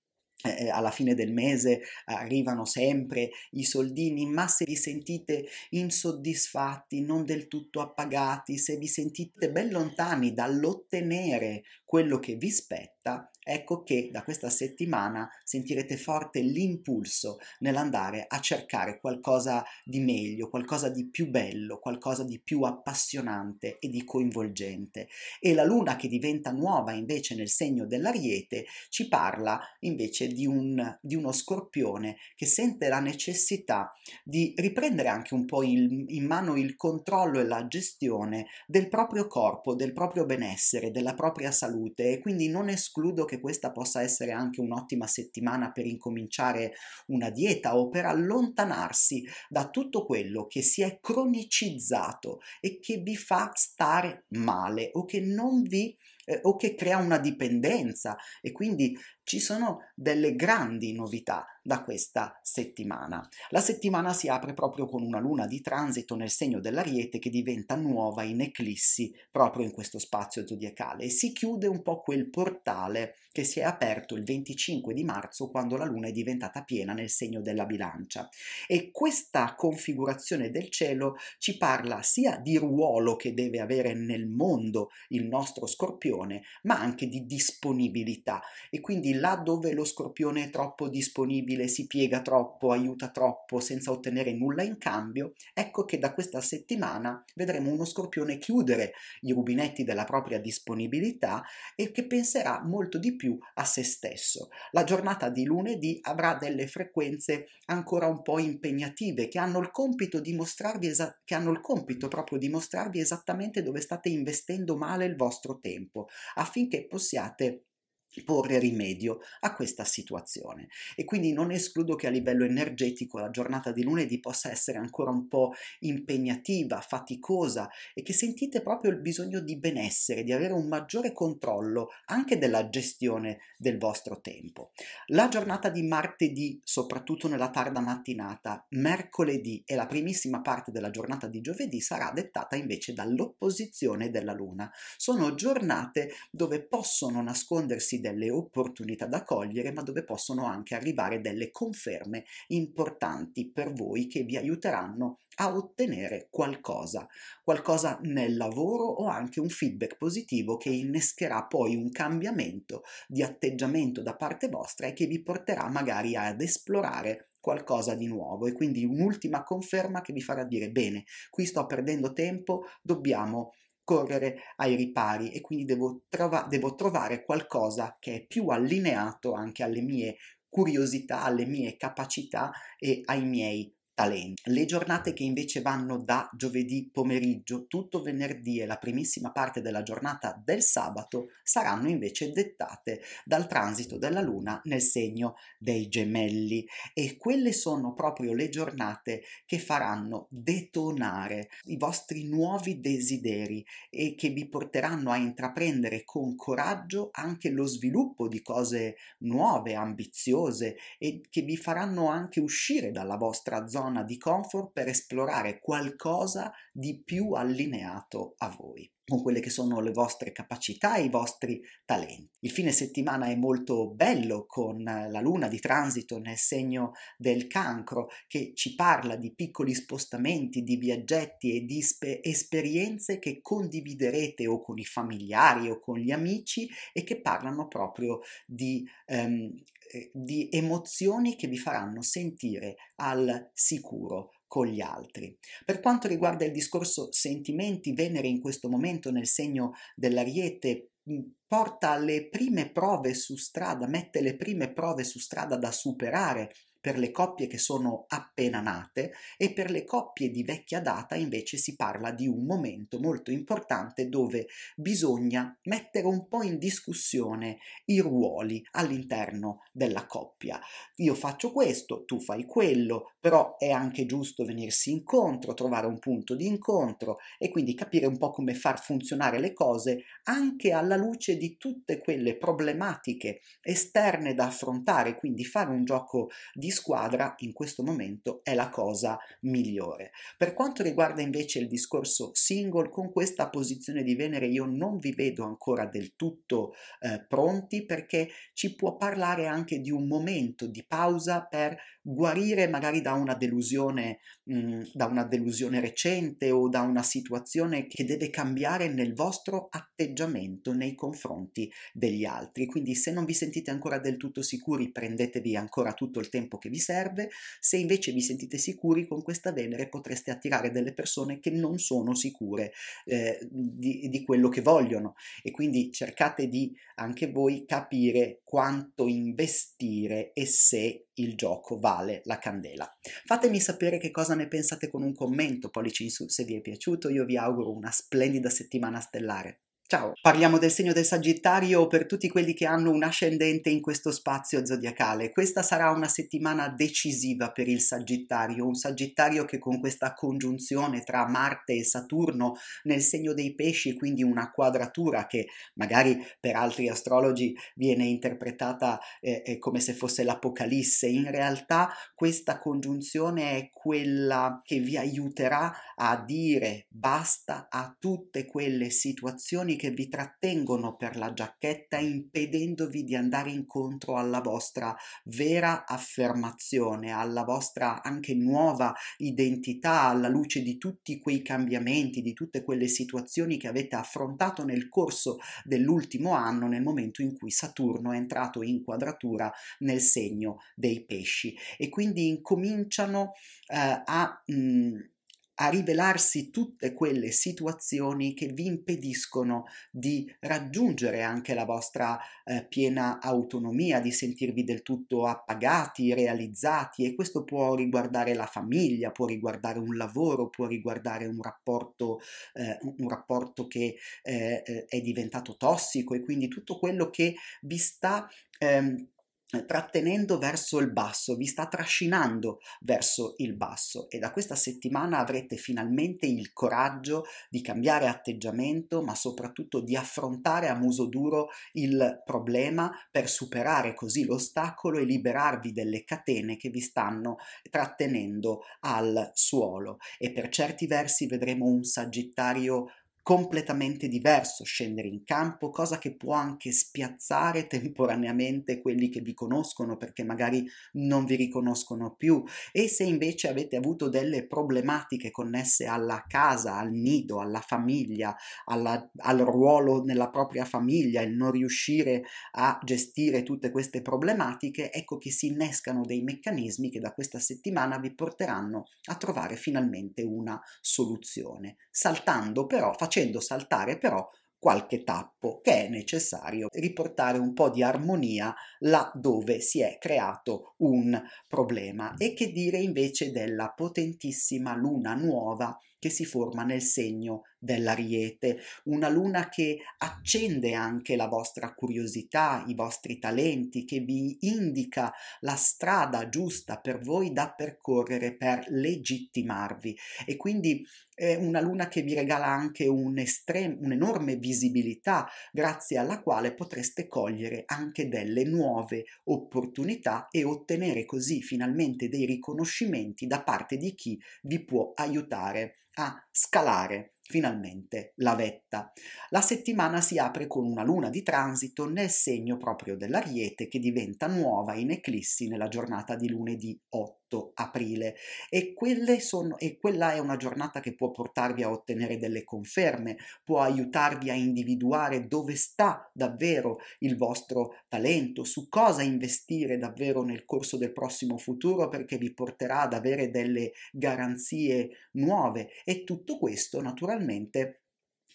Speaker 1: eh, eh, alla fine del mese arrivano sempre i soldini, ma se vi sentite insoddisfatti, non del tutto appagati, se vi sentite ben lontani dall'ottenere quello che vi spetta, Ecco che da questa settimana sentirete forte l'impulso nell'andare a cercare qualcosa di meglio, qualcosa di più bello, qualcosa di più appassionante e di coinvolgente. E la luna che diventa nuova invece nel segno dell'ariete ci parla invece di, un, di uno scorpione che sente la necessità di riprendere anche un po' il, in mano il controllo e la gestione del proprio corpo, del proprio benessere, della propria salute e quindi non escludo che questa possa essere anche un'ottima settimana per incominciare una dieta o per allontanarsi da tutto quello che si è cronicizzato e che vi fa stare male o che non vi eh, o che crea una dipendenza e quindi ci sono delle grandi novità da questa settimana. La settimana si apre proprio con una luna di transito nel segno dell'Ariete che diventa nuova in eclissi proprio in questo spazio zodiacale e si chiude un po' quel portale che si è aperto il 25 di marzo quando la luna è diventata piena nel segno della bilancia. E questa configurazione del cielo ci parla sia di ruolo che deve avere nel mondo il nostro scorpione, ma anche di disponibilità e quindi là dove lo scorpione è troppo disponibile, si piega troppo, aiuta troppo senza ottenere nulla in cambio, ecco che da questa settimana vedremo uno scorpione chiudere i rubinetti della propria disponibilità e che penserà molto di più a se stesso. La giornata di lunedì avrà delle frequenze ancora un po' impegnative che hanno il compito, di mostrarvi esa- che hanno il compito proprio di mostrarvi esattamente dove state investendo male il vostro tempo affinché possiate porre rimedio a questa situazione e quindi non escludo che a livello energetico la giornata di lunedì possa essere ancora un po' impegnativa, faticosa e che sentite proprio il bisogno di benessere, di avere un maggiore controllo anche della gestione del vostro tempo. La giornata di martedì, soprattutto nella tarda mattinata, mercoledì e la primissima parte della giornata di giovedì sarà dettata invece dall'opposizione della luna. Sono giornate dove possono nascondersi delle opportunità da cogliere, ma dove possono anche arrivare delle conferme importanti per voi che vi aiuteranno a ottenere qualcosa, qualcosa nel lavoro o anche un feedback positivo che innescherà poi un cambiamento di atteggiamento da parte vostra e che vi porterà magari ad esplorare qualcosa di nuovo e quindi un'ultima conferma che vi farà dire bene, qui sto perdendo tempo, dobbiamo correre ai ripari e quindi devo, trova- devo trovare qualcosa che è più allineato anche alle mie curiosità, alle mie capacità e ai miei talenti. Le giornate che invece vanno da giovedì pomeriggio, tutto venerdì e la primissima parte della giornata del sabato saranno invece dettate dal transito della Luna nel segno dei gemelli e quelle sono proprio le giornate che faranno detonare i vostri nuovi desideri e che vi porteranno a intraprendere con coraggio anche lo sviluppo di cose nuove, ambiziose e che vi faranno anche uscire dalla vostra zona zona di comfort per esplorare qualcosa di più allineato a voi con quelle che sono le vostre capacità e i vostri talenti. Il fine settimana è molto bello con la luna di transito nel segno del cancro che ci parla di piccoli spostamenti, di viaggetti e di spe- esperienze che condividerete o con i familiari o con gli amici e che parlano proprio di ehm, eh, di emozioni che vi faranno sentire al sicuro con gli altri. Per quanto riguarda il discorso sentimenti, Venere in questo momento nel segno dell'ariete mm, porta le prime prove su strada, mette le prime prove su strada da superare per le coppie che sono appena nate e per le coppie di vecchia data invece si parla di un momento molto importante dove bisogna mettere un po' in discussione i ruoli all'interno della coppia. Io faccio questo, tu fai quello, però è anche giusto venirsi incontro, trovare un punto di incontro e quindi capire un po' come far funzionare le cose anche alla luce di tutte quelle problematiche esterne da affrontare, quindi fare un gioco di di squadra in questo momento è la cosa migliore. Per quanto riguarda invece il discorso single, con questa posizione di Venere io non vi vedo ancora del tutto eh, pronti perché ci può parlare anche di un momento di pausa per guarire magari da una delusione Mm, da una delusione recente o da una situazione che deve cambiare nel vostro atteggiamento nei confronti degli altri. Quindi se non vi sentite ancora del tutto sicuri prendetevi ancora tutto il tempo che vi serve, se invece vi sentite sicuri con questa Venere potreste attirare delle persone che non sono sicure eh, di, di quello che vogliono e quindi cercate di anche voi capire quanto investire e se il gioco vale la candela. Fatemi sapere che cosa ne pensate con un commento pollice in su se vi è piaciuto, io vi auguro una splendida settimana stellare. Ciao, parliamo del segno del Sagittario per tutti quelli che hanno un ascendente in questo spazio zodiacale. Questa sarà una settimana decisiva per il Sagittario, un Sagittario che con questa congiunzione tra Marte e Saturno nel segno dei pesci, quindi una quadratura che magari per altri astrologi viene interpretata eh, eh come se fosse l'Apocalisse, in realtà questa congiunzione è quella che vi aiuterà a dire basta a tutte quelle situazioni che vi trattengono per la giacchetta impedendovi di andare incontro alla vostra vera affermazione, alla vostra anche nuova identità alla luce di tutti quei cambiamenti, di tutte quelle situazioni che avete affrontato nel corso dell'ultimo anno nel momento in cui Saturno è entrato in quadratura nel segno dei pesci e quindi incominciano eh, a mh, mm, a rivelarsi tutte quelle situazioni che vi impediscono di raggiungere anche la vostra eh, piena autonomia, di sentirvi del tutto appagati, realizzati e questo può riguardare la famiglia, può riguardare un lavoro, può riguardare un rapporto, eh, un rapporto che eh, eh, è diventato tossico e quindi tutto quello che vi sta ehm, trattenendo verso il basso, vi sta trascinando verso il basso e da questa settimana avrete finalmente il coraggio di cambiare atteggiamento, ma soprattutto di affrontare a muso duro il problema per superare così l'ostacolo e liberarvi delle catene che vi stanno trattenendo al suolo e per certi versi vedremo un sagittario completamente diverso scendere in campo, cosa che può anche spiazzare temporaneamente quelli che vi conoscono perché magari non vi riconoscono più e se invece avete avuto delle problematiche connesse alla casa, al nido, alla famiglia, alla, al ruolo nella propria famiglia, il non riuscire a gestire tutte queste problematiche, ecco che si innescano dei meccanismi che da questa settimana vi porteranno a trovare finalmente una soluzione, saltando però facendo facendo saltare però qualche tappo che è necessario riportare un po' di armonia là dove si è creato un problema e che dire invece della potentissima luna nuova che si forma nel segno dell'ariete, una luna che accende anche la vostra curiosità, i vostri talenti, che vi indica la strada giusta per voi da percorrere per legittimarvi e quindi è una luna che vi regala anche un estre- un'enorme visibilità grazie alla quale potreste cogliere anche delle nuove opportunità e ottenere così finalmente dei riconoscimenti da parte di chi vi può aiutare a scalare finalmente la vetta. La settimana si apre con una luna di transito nel segno proprio dell'Ariete che diventa nuova in eclissi nella giornata di lunedì 8 8 aprile e, quelle sono, e quella è una giornata che può portarvi a ottenere delle conferme, può aiutarvi a individuare dove sta davvero il vostro talento, su cosa investire davvero nel corso del prossimo futuro perché vi porterà ad avere delle garanzie nuove e tutto questo naturalmente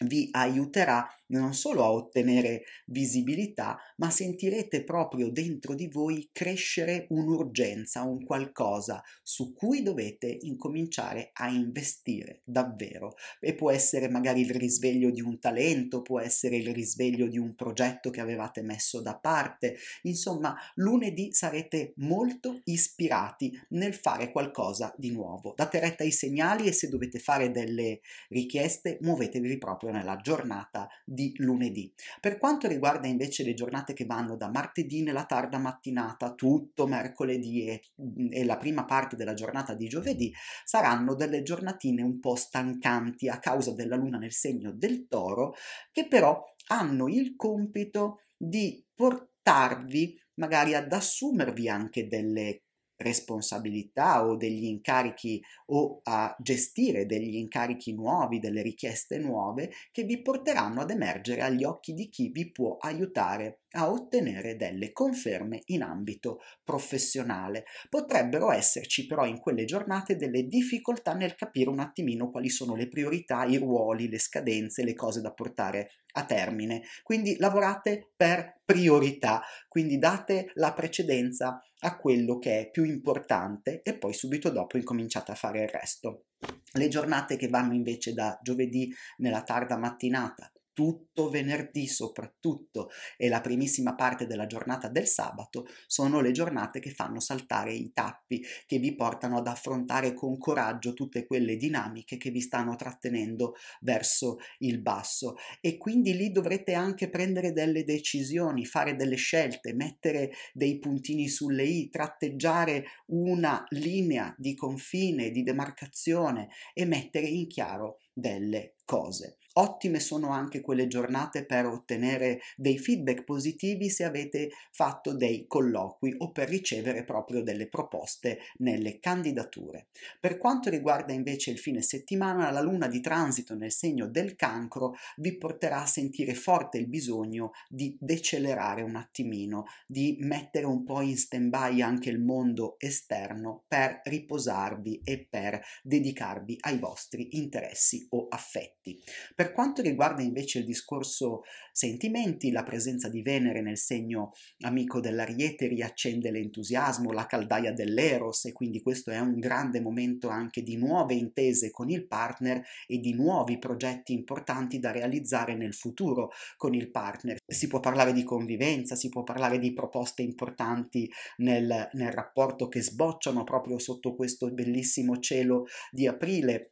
Speaker 1: vi aiuterà non solo a ottenere visibilità, ma sentirete proprio dentro di voi crescere un'urgenza, un qualcosa su cui dovete incominciare a investire davvero. E può essere magari il risveglio di un talento, può essere il risveglio di un progetto che avevate messo da parte. Insomma, lunedì sarete molto ispirati nel fare qualcosa di nuovo. Date retta ai segnali e se dovete fare delle richieste, muovetevi proprio nella giornata di lunedì. Per quanto riguarda invece le giornate che vanno da martedì nella tarda mattinata, tutto mercoledì e, mm, e la prima parte della giornata di giovedì, saranno delle giornatine un po' stancanti a causa della luna nel segno del toro, che però hanno il compito di portarvi magari ad assumervi anche delle responsabilità o degli incarichi o a gestire degli incarichi nuovi, delle richieste nuove che vi porteranno ad emergere agli occhi di chi vi può aiutare a ottenere delle conferme in ambito professionale. Potrebbero esserci però in quelle giornate delle difficoltà nel capire un attimino quali sono le priorità, i ruoli, le scadenze, le cose da portare a termine. Quindi lavorate per priorità, quindi date la precedenza a quello che è più importante e poi subito dopo incominciate a fare il resto. Le giornate che vanno invece da giovedì nella tarda mattinata tutto venerdì soprattutto e la primissima parte della giornata del sabato sono le giornate che fanno saltare i tappi, che vi portano ad affrontare con coraggio tutte quelle dinamiche che vi stanno trattenendo verso il basso e quindi lì dovrete anche prendere delle decisioni, fare delle scelte, mettere dei puntini sulle i, tratteggiare una linea di confine, di demarcazione e mettere in chiaro delle cose. Ottime sono anche quelle giornate per ottenere dei feedback positivi se avete fatto dei colloqui o per ricevere proprio delle proposte nelle candidature. Per quanto riguarda invece il fine settimana, la luna di transito nel segno del cancro vi porterà a sentire forte il bisogno di decelerare un attimino, di mettere un po' in stand-by anche il mondo esterno per riposarvi e per dedicarvi ai vostri interessi o affetti. Per per quanto riguarda invece il discorso sentimenti, la presenza di Venere nel segno amico dell'Ariete riaccende l'entusiasmo, la caldaia dell'Eros e quindi questo è un grande momento anche di nuove intese con il partner e di nuovi progetti importanti da realizzare nel futuro con il partner. Si può parlare di convivenza, si può parlare di proposte importanti nel, nel rapporto che sbocciano proprio sotto questo bellissimo cielo di aprile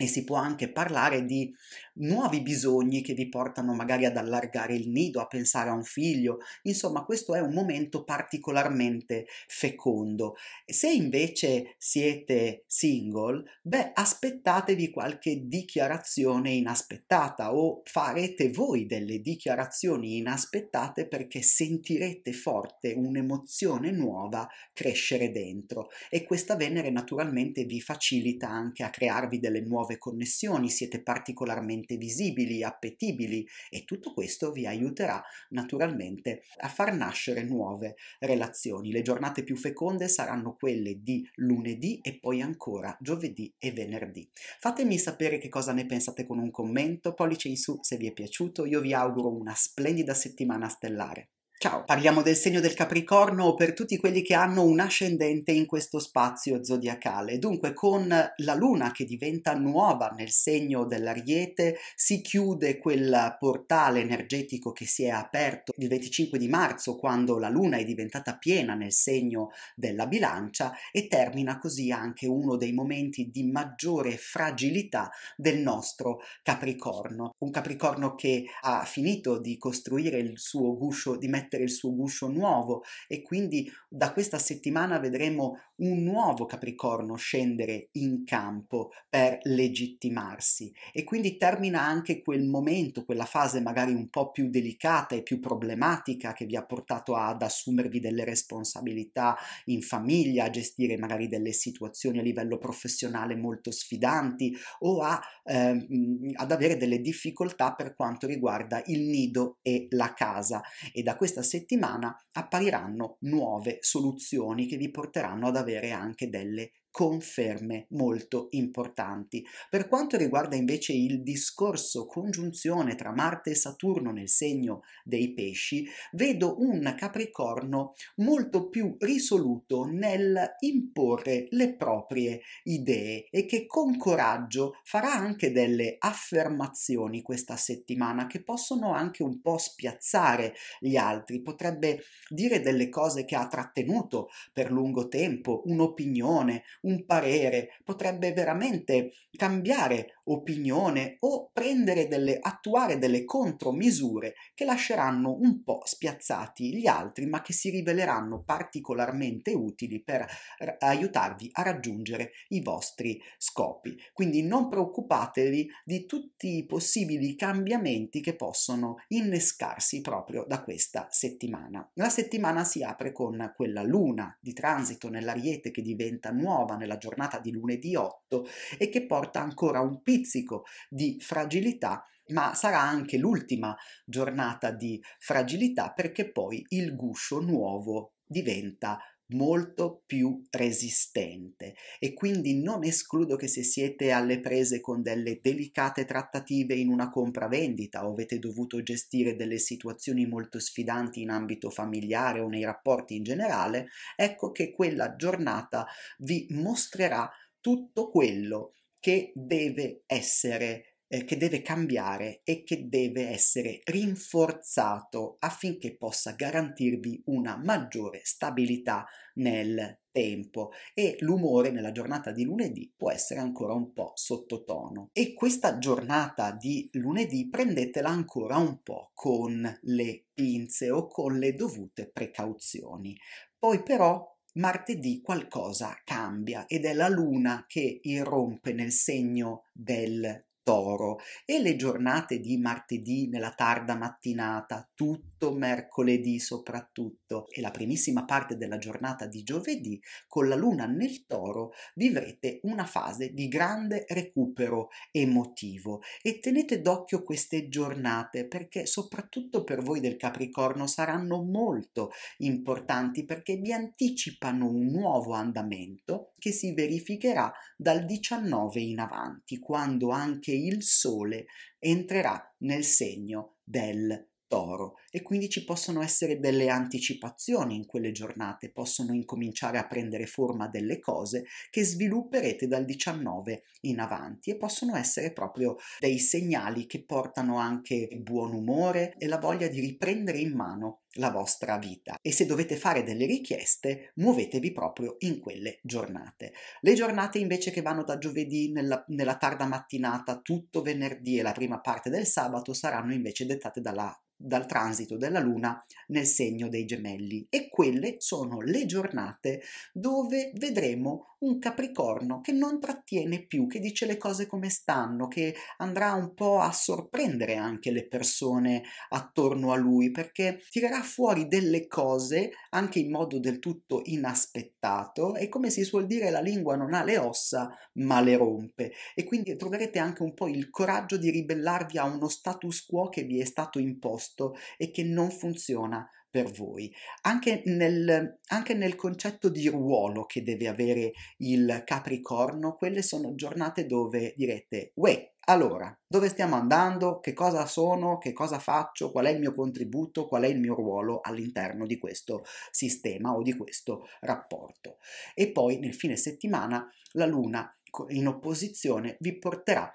Speaker 1: e si può anche parlare di nuovi bisogni che vi portano magari ad allargare il nido, a pensare a un figlio, insomma questo è un momento particolarmente fecondo. Se invece siete single, beh aspettatevi qualche dichiarazione inaspettata o farete voi delle dichiarazioni inaspettate perché sentirete forte un'emozione nuova crescere dentro e questa Venere naturalmente vi facilita anche a crearvi delle nuove nuove connessioni, siete particolarmente visibili, appetibili e tutto questo vi aiuterà naturalmente a far nascere nuove relazioni. Le giornate più feconde saranno quelle di lunedì e poi ancora giovedì e venerdì. Fatemi sapere che cosa ne pensate con un commento, pollice in su se vi è piaciuto, io vi auguro una splendida settimana stellare. Ciao, parliamo del segno del Capricorno per tutti quelli che hanno un ascendente in questo spazio zodiacale. Dunque, con la luna che diventa nuova nel segno dell'Ariete, si chiude quel portale energetico che si è aperto il 25 di marzo, quando la luna è diventata piena nel segno della bilancia, e termina così anche uno dei momenti di maggiore fragilità del nostro Capricorno. Un Capricorno che ha finito di costruire il suo guscio di mezzo mettere il suo guscio nuovo e quindi da questa settimana vedremo un nuovo Capricorno scendere in campo per legittimarsi e quindi termina anche quel momento, quella fase magari un po' più delicata e più problematica che vi ha portato ad assumervi delle responsabilità in famiglia, a gestire magari delle situazioni a livello professionale molto sfidanti o a, eh, ad avere delle difficoltà per quanto riguarda il nido e la casa e da questa settimana appariranno nuove soluzioni che vi porteranno ad avere avere anche delle conferme molto importanti. Per quanto riguarda invece il discorso congiunzione tra Marte e Saturno nel segno dei pesci, vedo un Capricorno molto più risoluto nel imporre le proprie idee e che con coraggio farà anche delle affermazioni questa settimana che possono anche un po' spiazzare gli altri, potrebbe dire delle cose che ha trattenuto per lungo tempo, un'opinione, un parere, potrebbe veramente cambiare opinione o prendere delle, attuare delle contromisure che lasceranno un po' spiazzati gli altri ma che si riveleranno particolarmente utili per r- aiutarvi a raggiungere i vostri scopi. Quindi non preoccupatevi di tutti i possibili cambiamenti che possono innescarsi proprio da questa settimana. La settimana si apre con quella luna di transito nell'ariete che diventa nuova nella giornata di lunedì 8 e che porta ancora un piccolo pizzico di fragilità, ma sarà anche l'ultima giornata di fragilità perché poi il guscio nuovo diventa molto più resistente e quindi non escludo che se siete alle prese con delle delicate trattative in una compravendita o avete dovuto gestire delle situazioni molto sfidanti in ambito familiare o nei rapporti in generale, ecco che quella giornata vi mostrerà tutto quello che deve essere eh, che deve cambiare e che deve essere rinforzato affinché possa garantirvi una maggiore stabilità nel tempo e l'umore nella giornata di lunedì può essere ancora un po' sottotono. E questa giornata di lunedì prendetela ancora un po' con le pinze o con le dovute precauzioni. Poi però martedì qualcosa cambia ed è la luna che irrompe nel segno del Toro e le giornate di martedì nella tarda mattinata, tutto mercoledì soprattutto e la primissima parte della giornata di giovedì con la luna nel Toro vivrete una fase di grande recupero emotivo e tenete d'occhio queste giornate perché soprattutto per voi del Capricorno saranno molto importanti perché vi anticipano un nuovo andamento che si verificherà dal 19 in avanti quando anche il sole entrerà nel segno del toro e quindi ci possono essere delle anticipazioni in quelle giornate, possono incominciare a prendere forma delle cose che svilupperete dal 19 in avanti e possono essere proprio dei segnali che portano anche buon umore e la voglia di riprendere in mano la vostra vita e se dovete fare delle richieste muovetevi proprio in quelle giornate. Le giornate invece che vanno da giovedì nella, nella tarda mattinata tutto venerdì e la prima parte del sabato saranno invece dettate dalla dal transito della Luna nel segno dei gemelli e quelle sono le giornate dove vedremo un Capricorno che non trattiene più, che dice le cose come stanno, che andrà un po' a sorprendere anche le persone attorno a lui perché tirerà tira fuori delle cose anche in modo del tutto inaspettato e come si suol dire la lingua non ha le ossa ma le rompe e quindi troverete anche un po' il coraggio di ribellarvi a uno status quo che vi è stato imposto e che non funziona per voi, anche nel, anche nel, concetto di ruolo che deve avere il Capricorno, quelle sono giornate dove direte, uè, allora, dove stiamo andando? Che cosa sono? Che cosa faccio? Qual è il mio contributo? Qual è il mio ruolo all'interno di questo sistema o di questo rapporto? E poi nel fine settimana la luna in opposizione vi porterà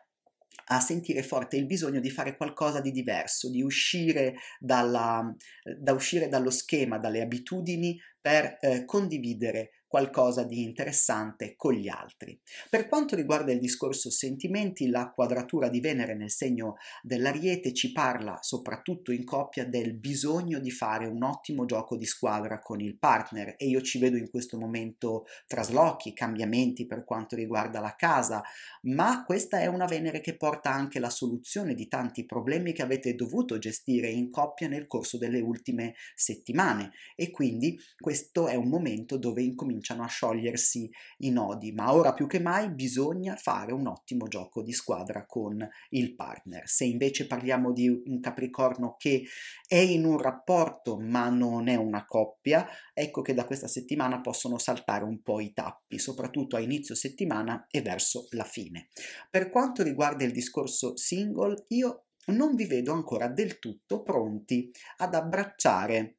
Speaker 1: a sentire forte il bisogno di fare qualcosa di diverso, di uscire, dalla, da uscire dallo schema, dalle abitudini per eh, condividere qualcosa di interessante con gli altri. Per quanto riguarda il discorso sentimenti, la quadratura di Venere nel segno dell'Ariete ci parla soprattutto in coppia del bisogno di fare un ottimo gioco di squadra con il partner e io ci vedo in questo momento traslochi, cambiamenti per quanto riguarda la casa, ma questa è una Venere che porta anche la soluzione di tanti problemi che avete dovuto gestire in coppia nel corso delle ultime settimane e quindi questo è un momento dove incominciate cominciano a sciogliersi i nodi, ma ora più che mai bisogna fare un ottimo gioco di squadra con il partner. Se invece parliamo di un Capricorno che è in un rapporto ma non è una coppia, ecco che da questa settimana possono saltare un po' i tappi, soprattutto a inizio settimana e verso la fine. Per quanto riguarda il discorso single, io non vi vedo ancora del tutto pronti ad abbracciare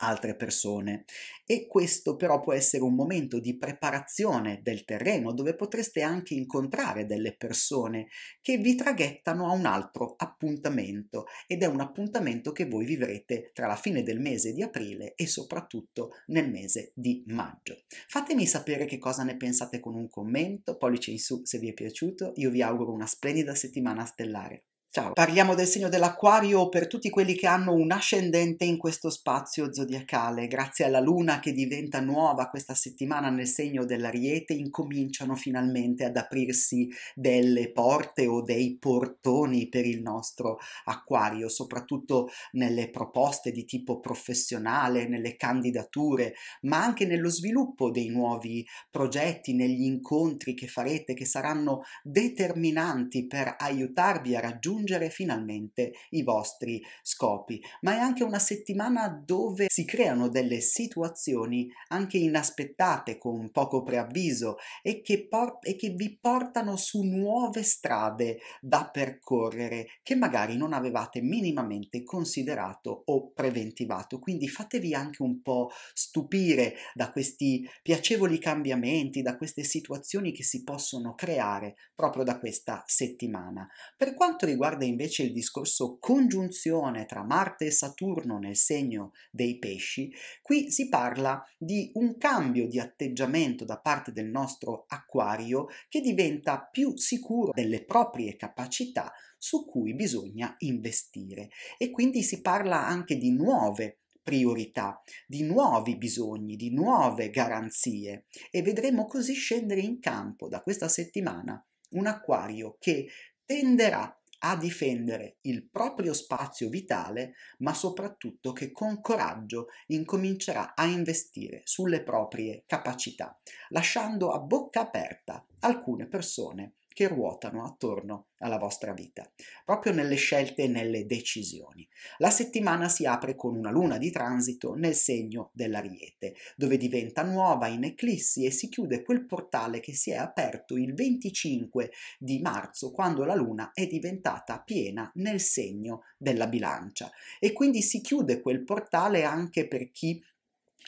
Speaker 1: altre persone e questo però può essere un momento di preparazione del terreno dove potreste anche incontrare delle persone che vi traghettano a un altro appuntamento ed è un appuntamento che voi vivrete tra la fine del mese di aprile e soprattutto nel mese di maggio. Fatemi sapere che cosa ne pensate con un commento, pollice in su se vi è piaciuto, io vi auguro una splendida settimana stellare. Ciao, parliamo del segno dell'Aquario per tutti quelli che hanno un ascendente in questo spazio zodiacale. Grazie alla luna che diventa nuova questa settimana nel segno dell'Ariete, incominciano finalmente ad aprirsi delle porte o dei portoni per il nostro Aquario, soprattutto nelle proposte di tipo professionale, nelle candidature, ma anche nello sviluppo dei nuovi progetti, negli incontri che farete che saranno determinanti per aiutarvi a raggiungere raggiungere finalmente i vostri scopi, ma è anche una settimana dove si creano delle situazioni anche inaspettate, con poco preavviso e che, por- e che vi portano su nuove strade da percorrere che magari non avevate minimamente considerato o preventivato. Quindi fatevi anche un po' stupire da questi piacevoli cambiamenti, da queste situazioni che si possono creare proprio da questa settimana. Per quanto riguarda riguarda invece il discorso congiunzione tra Marte e Saturno nel segno dei pesci, qui si parla di un cambio di atteggiamento da parte del nostro acquario che diventa più sicuro delle proprie capacità su cui bisogna investire e quindi si parla anche di nuove priorità, di nuovi bisogni, di nuove garanzie e vedremo così scendere in campo da questa settimana un acquario che tenderà a difendere il proprio spazio vitale, ma soprattutto che con coraggio incomincerà a investire sulle proprie capacità, lasciando a bocca aperta alcune persone che ruotano attorno alla vostra vita, proprio nelle scelte e nelle decisioni. La settimana si apre con una luna di transito nel segno dell'ariete, dove diventa nuova in eclissi e si chiude quel portale che si è aperto il 25 di marzo, quando la luna è diventata piena nel segno della bilancia. E quindi si chiude quel portale anche per chi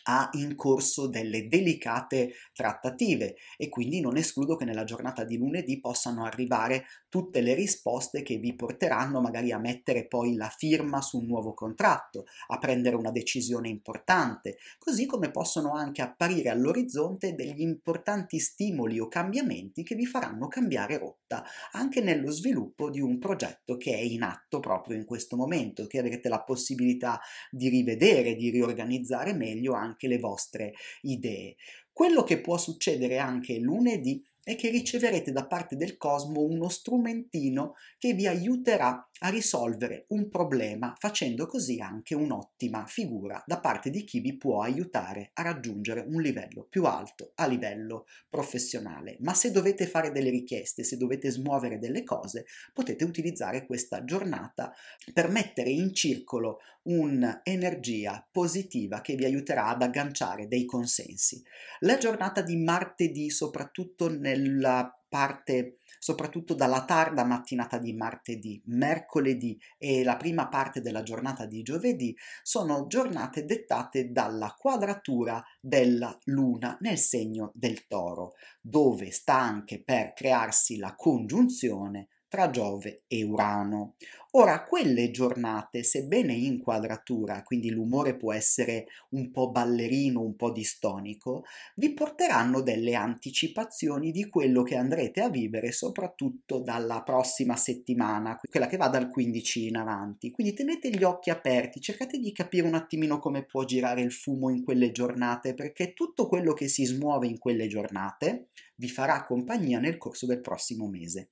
Speaker 1: ha in corso delle delicate trattative e quindi non escludo che nella giornata di lunedì possano arrivare tutte le risposte che vi porteranno magari a mettere poi la firma su un nuovo contratto, a prendere una decisione importante, così come possono anche apparire all'orizzonte degli importanti stimoli o cambiamenti che vi faranno cambiare rotta anche nello sviluppo di un progetto che è in atto proprio in questo momento, che avrete la possibilità di rivedere, di riorganizzare meglio anche le vostre idee. Quello che può succedere anche lunedì e che riceverete da parte del Cosmo uno strumentino che vi aiuterà a risolvere un problema facendo così anche un'ottima figura da parte di chi vi può aiutare a raggiungere un livello più alto a livello professionale. Ma se dovete fare delle richieste, se dovete smuovere delle cose, potete utilizzare questa giornata per mettere in circolo un'energia positiva che vi aiuterà ad agganciare dei consensi. La giornata di martedì, soprattutto nella parte soprattutto dalla tarda mattinata di martedì, mercoledì e la prima parte della giornata di giovedì sono giornate dettate dalla quadratura della luna nel segno del toro, dove sta anche per crearsi la congiunzione tra Giove e Urano. Ora, quelle giornate, sebbene in quadratura, quindi l'umore può essere un po' ballerino, un po' distonico, vi porteranno delle anticipazioni di quello che andrete a vivere soprattutto dalla prossima settimana, quella che va dal 15 in avanti. Quindi tenete gli occhi aperti, cercate di capire un attimino come può girare il fumo in quelle giornate, perché tutto quello che si smuove in quelle giornate vi farà compagnia nel corso del prossimo mese.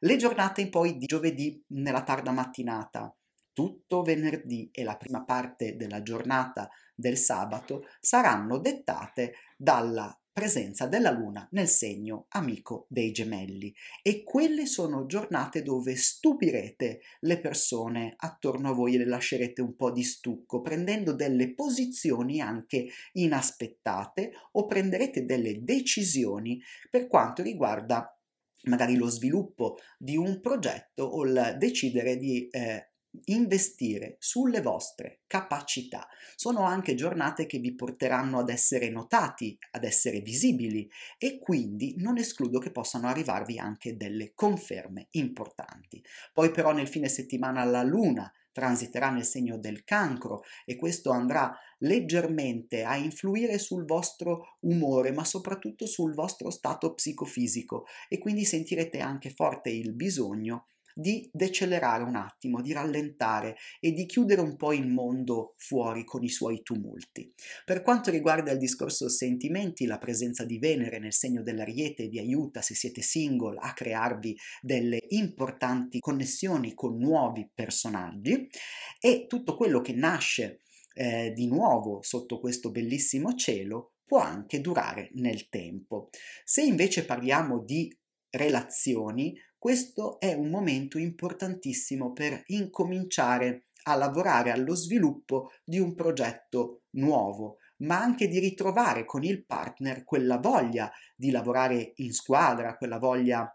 Speaker 1: Le giornate poi di giovedì nella tarda mattinata, tutto venerdì e la prima parte della giornata del sabato saranno dettate dalla presenza della luna nel segno amico dei gemelli e quelle sono giornate dove stupirete le persone attorno a voi e le lascerete un po' di stucco prendendo delle posizioni anche inaspettate o prenderete delle decisioni per quanto riguarda magari lo sviluppo di un progetto o il decidere di eh, investire sulle vostre capacità. Sono anche giornate che vi porteranno ad essere notati, ad essere visibili e quindi non escludo che possano arrivarvi anche delle conferme importanti. Poi però nel fine settimana la luna transiterà nel segno del cancro e questo andrà leggermente a influire sul vostro umore, ma soprattutto sul vostro stato psicofisico e quindi sentirete anche forte il bisogno di decelerare un attimo, di rallentare e di chiudere un po' il mondo fuori con i suoi tumulti. Per quanto riguarda il discorso sentimenti, la presenza di Venere nel segno dell'ariete vi aiuta, se siete single, a crearvi delle importanti connessioni con nuovi personaggi e tutto quello che nasce eh, di nuovo sotto questo bellissimo cielo può anche durare nel tempo. Se invece parliamo di relazioni, questo è un momento importantissimo per incominciare a lavorare allo sviluppo di un progetto nuovo, ma anche di ritrovare con il partner quella voglia di lavorare in squadra, quella voglia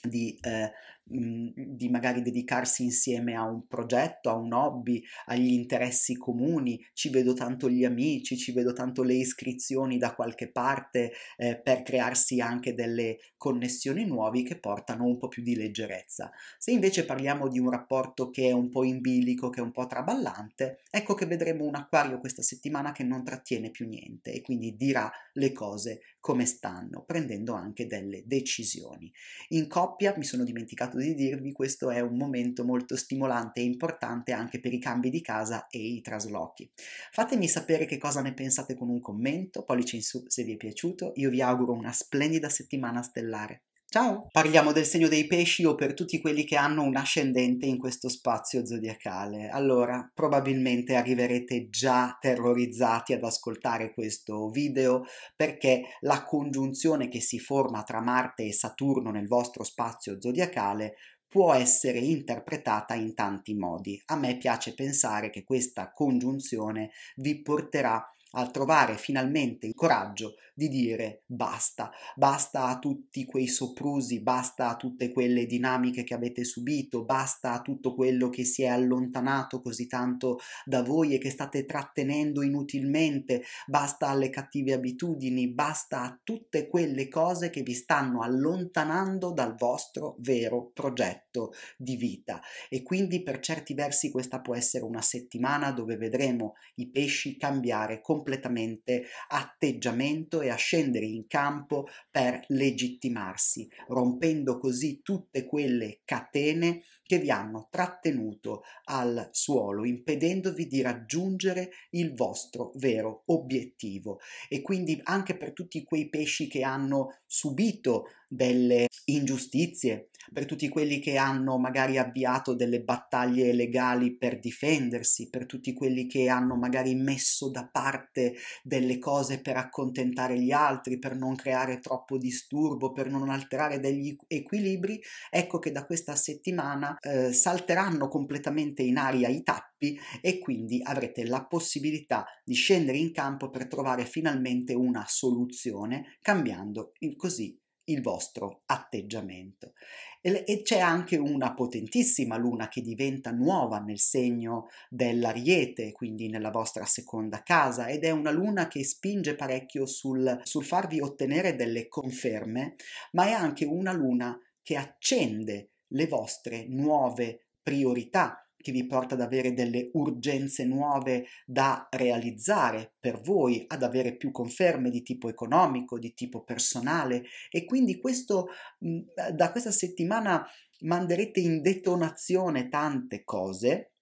Speaker 1: di eh, Mhmm, di magari dedicarsi insieme a un progetto, a un hobby, agli interessi comuni, ci vedo tanto gli amici, ci vedo tanto le iscrizioni da qualche parte eh, per crearsi anche delle connessioni nuove che portano un po' più di leggerezza. Se invece parliamo di un rapporto che è un po' in bilico, che è un po' traballante, ecco che vedremo un acquario questa settimana che non trattiene più niente e quindi dirà le cose come stanno, prendendo anche delle decisioni. In coppia mi sono dimenticato scordato di dirvi, questo è un momento molto stimolante e importante anche per i cambi di casa e i traslochi. Fatemi sapere che cosa ne pensate con un commento, pollice in su se vi è piaciuto, io vi auguro una splendida settimana stellare. Ciao! Parliamo del segno dei pesci o per tutti quelli che hanno un ascendente in questo spazio zodiacale. Allora, probabilmente arriverete già terrorizzati ad ascoltare questo video perché la congiunzione che si forma tra Marte e Saturno nel vostro spazio zodiacale può essere interpretata in tanti modi. A me piace pensare che questa congiunzione vi porterà a al trovare finalmente il coraggio di dire basta, basta a tutti quei soprusi, basta a tutte quelle dinamiche che avete subito, basta a tutto quello che si è allontanato così tanto da voi e che state trattenendo inutilmente, basta alle cattive abitudini, basta a tutte quelle cose che vi stanno allontanando dal vostro vero progetto di vita. E quindi per certi versi questa può essere una settimana dove vedremo i pesci cambiare completamente completamente atteggiamento e a scendere in campo per legittimarsi, rompendo così tutte quelle catene che vi hanno trattenuto al suolo, impedendovi di raggiungere il vostro vero obiettivo. E quindi anche per tutti quei pesci che hanno subito delle ingiustizie, per tutti quelli che hanno magari avviato delle battaglie legali per difendersi, per tutti quelli che hanno magari messo da parte delle cose per accontentare gli altri, per non creare troppo disturbo, per non alterare degli equilibri, ecco che da questa settimana eh, salteranno completamente in aria i tappi e quindi avrete la possibilità di scendere in campo per trovare finalmente una soluzione cambiando così il vostro atteggiamento. E c'è anche una potentissima luna che diventa nuova nel segno dell'ariete, quindi nella vostra seconda casa, ed è una luna che spinge parecchio sul, sul farvi ottenere delle conferme, ma è anche una luna che accende le vostre nuove priorità che vi porta ad avere delle urgenze nuove da realizzare per voi, ad avere più conferme di tipo economico, di tipo personale e quindi questo da questa settimana manderete in detonazione tante cose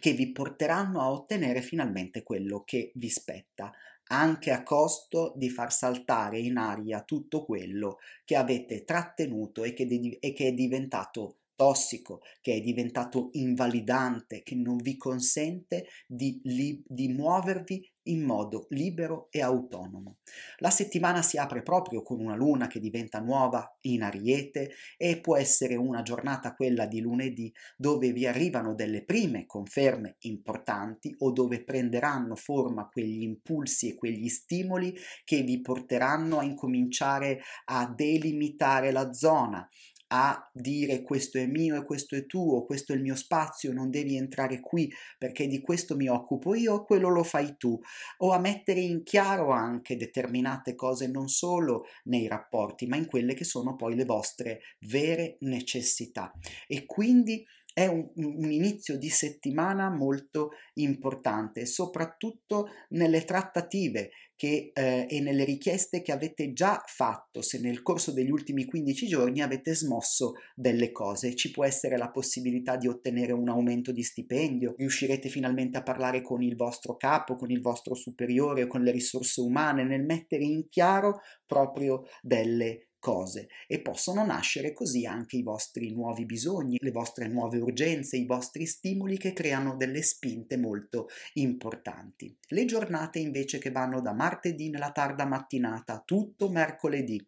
Speaker 1: che vi porteranno a ottenere finalmente quello che vi spetta, anche a costo di far saltare in aria tutto quello che avete trattenuto e che, de- e che è diventato tossico che è diventato invalidante, che non vi consente di, li- di muovervi in modo libero e autonomo. La settimana si apre proprio con una luna che diventa nuova in ariete e può essere una giornata quella di lunedì dove vi arrivano delle prime conferme importanti o dove prenderanno forma quegli impulsi e quegli stimoli che vi porteranno a incominciare a delimitare la zona, a dire questo è mio e questo è tuo, questo è il mio spazio, non devi entrare qui perché di questo mi occupo io, quello lo fai tu, o a mettere in chiaro anche determinate cose non solo nei rapporti, ma in quelle che sono poi le vostre vere necessità. E quindi è un, un, inizio di settimana molto importante, soprattutto nelle trattative che, eh, e nelle richieste che avete già fatto, se nel corso degli ultimi 15 giorni avete smosso delle cose. Ci può essere la possibilità di ottenere un aumento di stipendio, riuscirete finalmente a parlare con il vostro capo, con il vostro superiore, con le risorse umane, nel mettere in chiaro proprio delle cose e possono nascere così anche i vostri nuovi bisogni, le vostre nuove urgenze, i vostri stimoli che creano delle spinte molto importanti. Le giornate invece che vanno da martedì nella tarda mattinata tutto mercoledì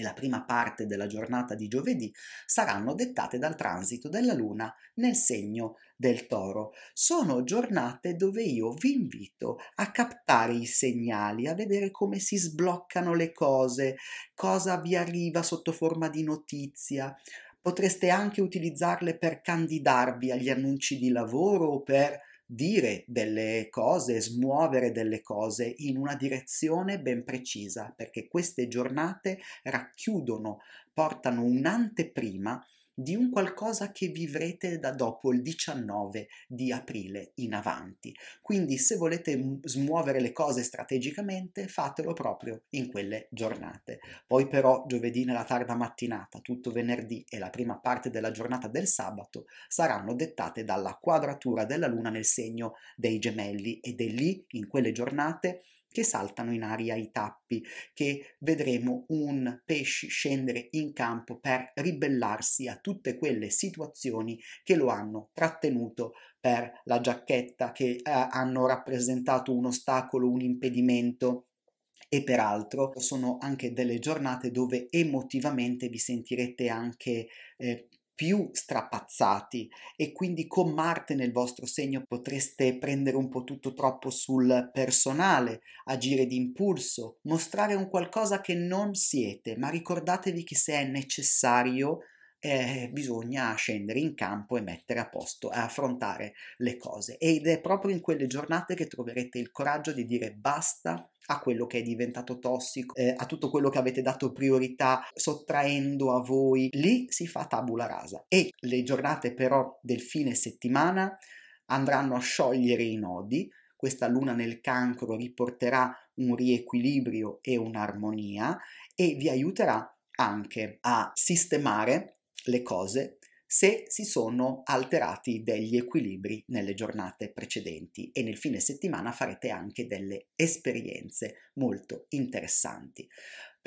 Speaker 1: e la prima parte della giornata di giovedì saranno dettate dal transito della Luna nel segno del toro. Sono giornate dove io vi invito a captare i segnali, a vedere come si sbloccano le cose, cosa vi arriva sotto forma di notizia. Potreste anche utilizzarle per candidarvi agli annunci di lavoro o per dire delle cose, smuovere delle cose in una direzione ben precisa, perché queste giornate racchiudono, portano un'anteprima di un qualcosa che vivrete da dopo il 19 di aprile in avanti. Quindi se volete smuovere le cose strategicamente fatelo proprio in quelle giornate. Poi però giovedì nella tarda mattinata, tutto venerdì e la prima parte della giornata del sabato saranno dettate dalla quadratura della luna nel segno dei gemelli ed è lì in quelle giornate che saltano in aria i tappi, che vedremo un pesce scendere in campo per ribellarsi a tutte quelle situazioni che lo hanno trattenuto per la giacchetta, che eh, hanno rappresentato un ostacolo, un impedimento e peraltro sono anche delle giornate dove emotivamente vi sentirete anche eh, più strapazzati e quindi con Marte nel vostro segno potreste prendere un po' tutto troppo sul personale, agire di impulso, mostrare un qualcosa che non siete, ma ricordatevi che se è necessario eh, bisogna scendere in campo e mettere a posto e eh, affrontare le cose ed è proprio in quelle giornate che troverete il coraggio di dire basta a quello che è diventato tossico, eh, a tutto quello che avete dato priorità, sottraendo a voi. Lì si fa tabula rasa e le giornate però del fine settimana andranno a sciogliere i nodi. Questa luna nel cancro riporterà un riequilibrio e un'armonia e vi aiuterà anche a sistemare le cose se si sono alterati degli equilibri nelle giornate precedenti e nel fine settimana farete anche delle esperienze molto interessanti.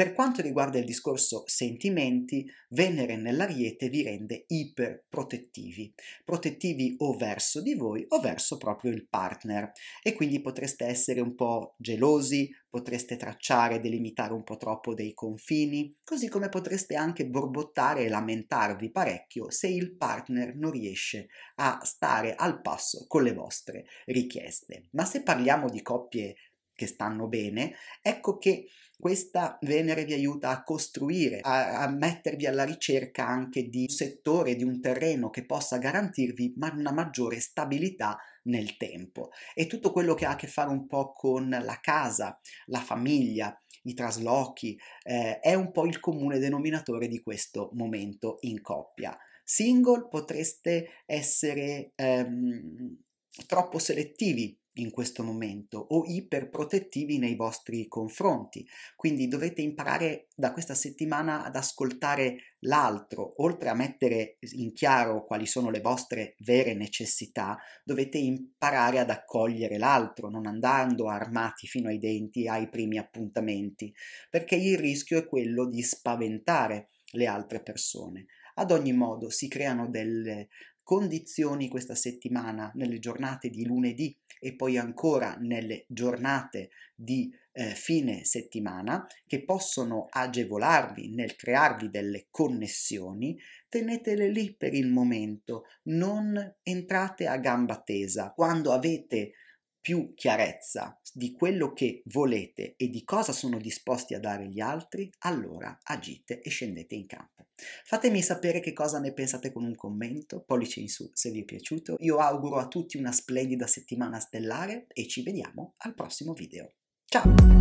Speaker 1: Per quanto riguarda il discorso sentimenti, Venere nell'Ariete vi rende iperprotettivi, protettivi o verso di voi o verso proprio il partner e quindi potreste essere un po' gelosi, potreste tracciare e delimitare un po' troppo dei confini, così come potreste anche borbottare e lamentarvi parecchio se il partner non riesce a stare al passo con le vostre richieste. Ma se parliamo di coppie che stanno bene, ecco che questa Venere vi aiuta a costruire, a, a mettervi alla ricerca anche di un settore, di un terreno che possa garantirvi una maggiore stabilità nel tempo. E tutto quello che ha a che fare un po' con la casa, la famiglia, i traslochi, eh, è un po' il comune denominatore di questo momento in coppia. Single potreste essere ehm, troppo selettivi in questo momento o iperprotettivi nei vostri confronti. Quindi dovete imparare da questa settimana ad ascoltare l'altro, oltre a mettere in chiaro quali sono le vostre vere necessità, dovete imparare ad accogliere l'altro, non andando armati fino ai denti ai primi appuntamenti, perché il rischio è quello di spaventare le altre persone. Ad ogni modo si creano delle, condizioni questa settimana nelle giornate di lunedì e poi ancora nelle giornate di eh, fine settimana che possono agevolarvi nel crearvi delle connessioni, tenetele lì per il momento, non entrate a gamba tesa. Quando avete più chiarezza di quello che volete e di cosa sono disposti a dare gli altri, allora agite e scendete in campo. Fatemi sapere che cosa ne pensate con un commento, pollice in su se vi è piaciuto. Io auguro a tutti una splendida settimana stellare e ci vediamo al prossimo video. Ciao!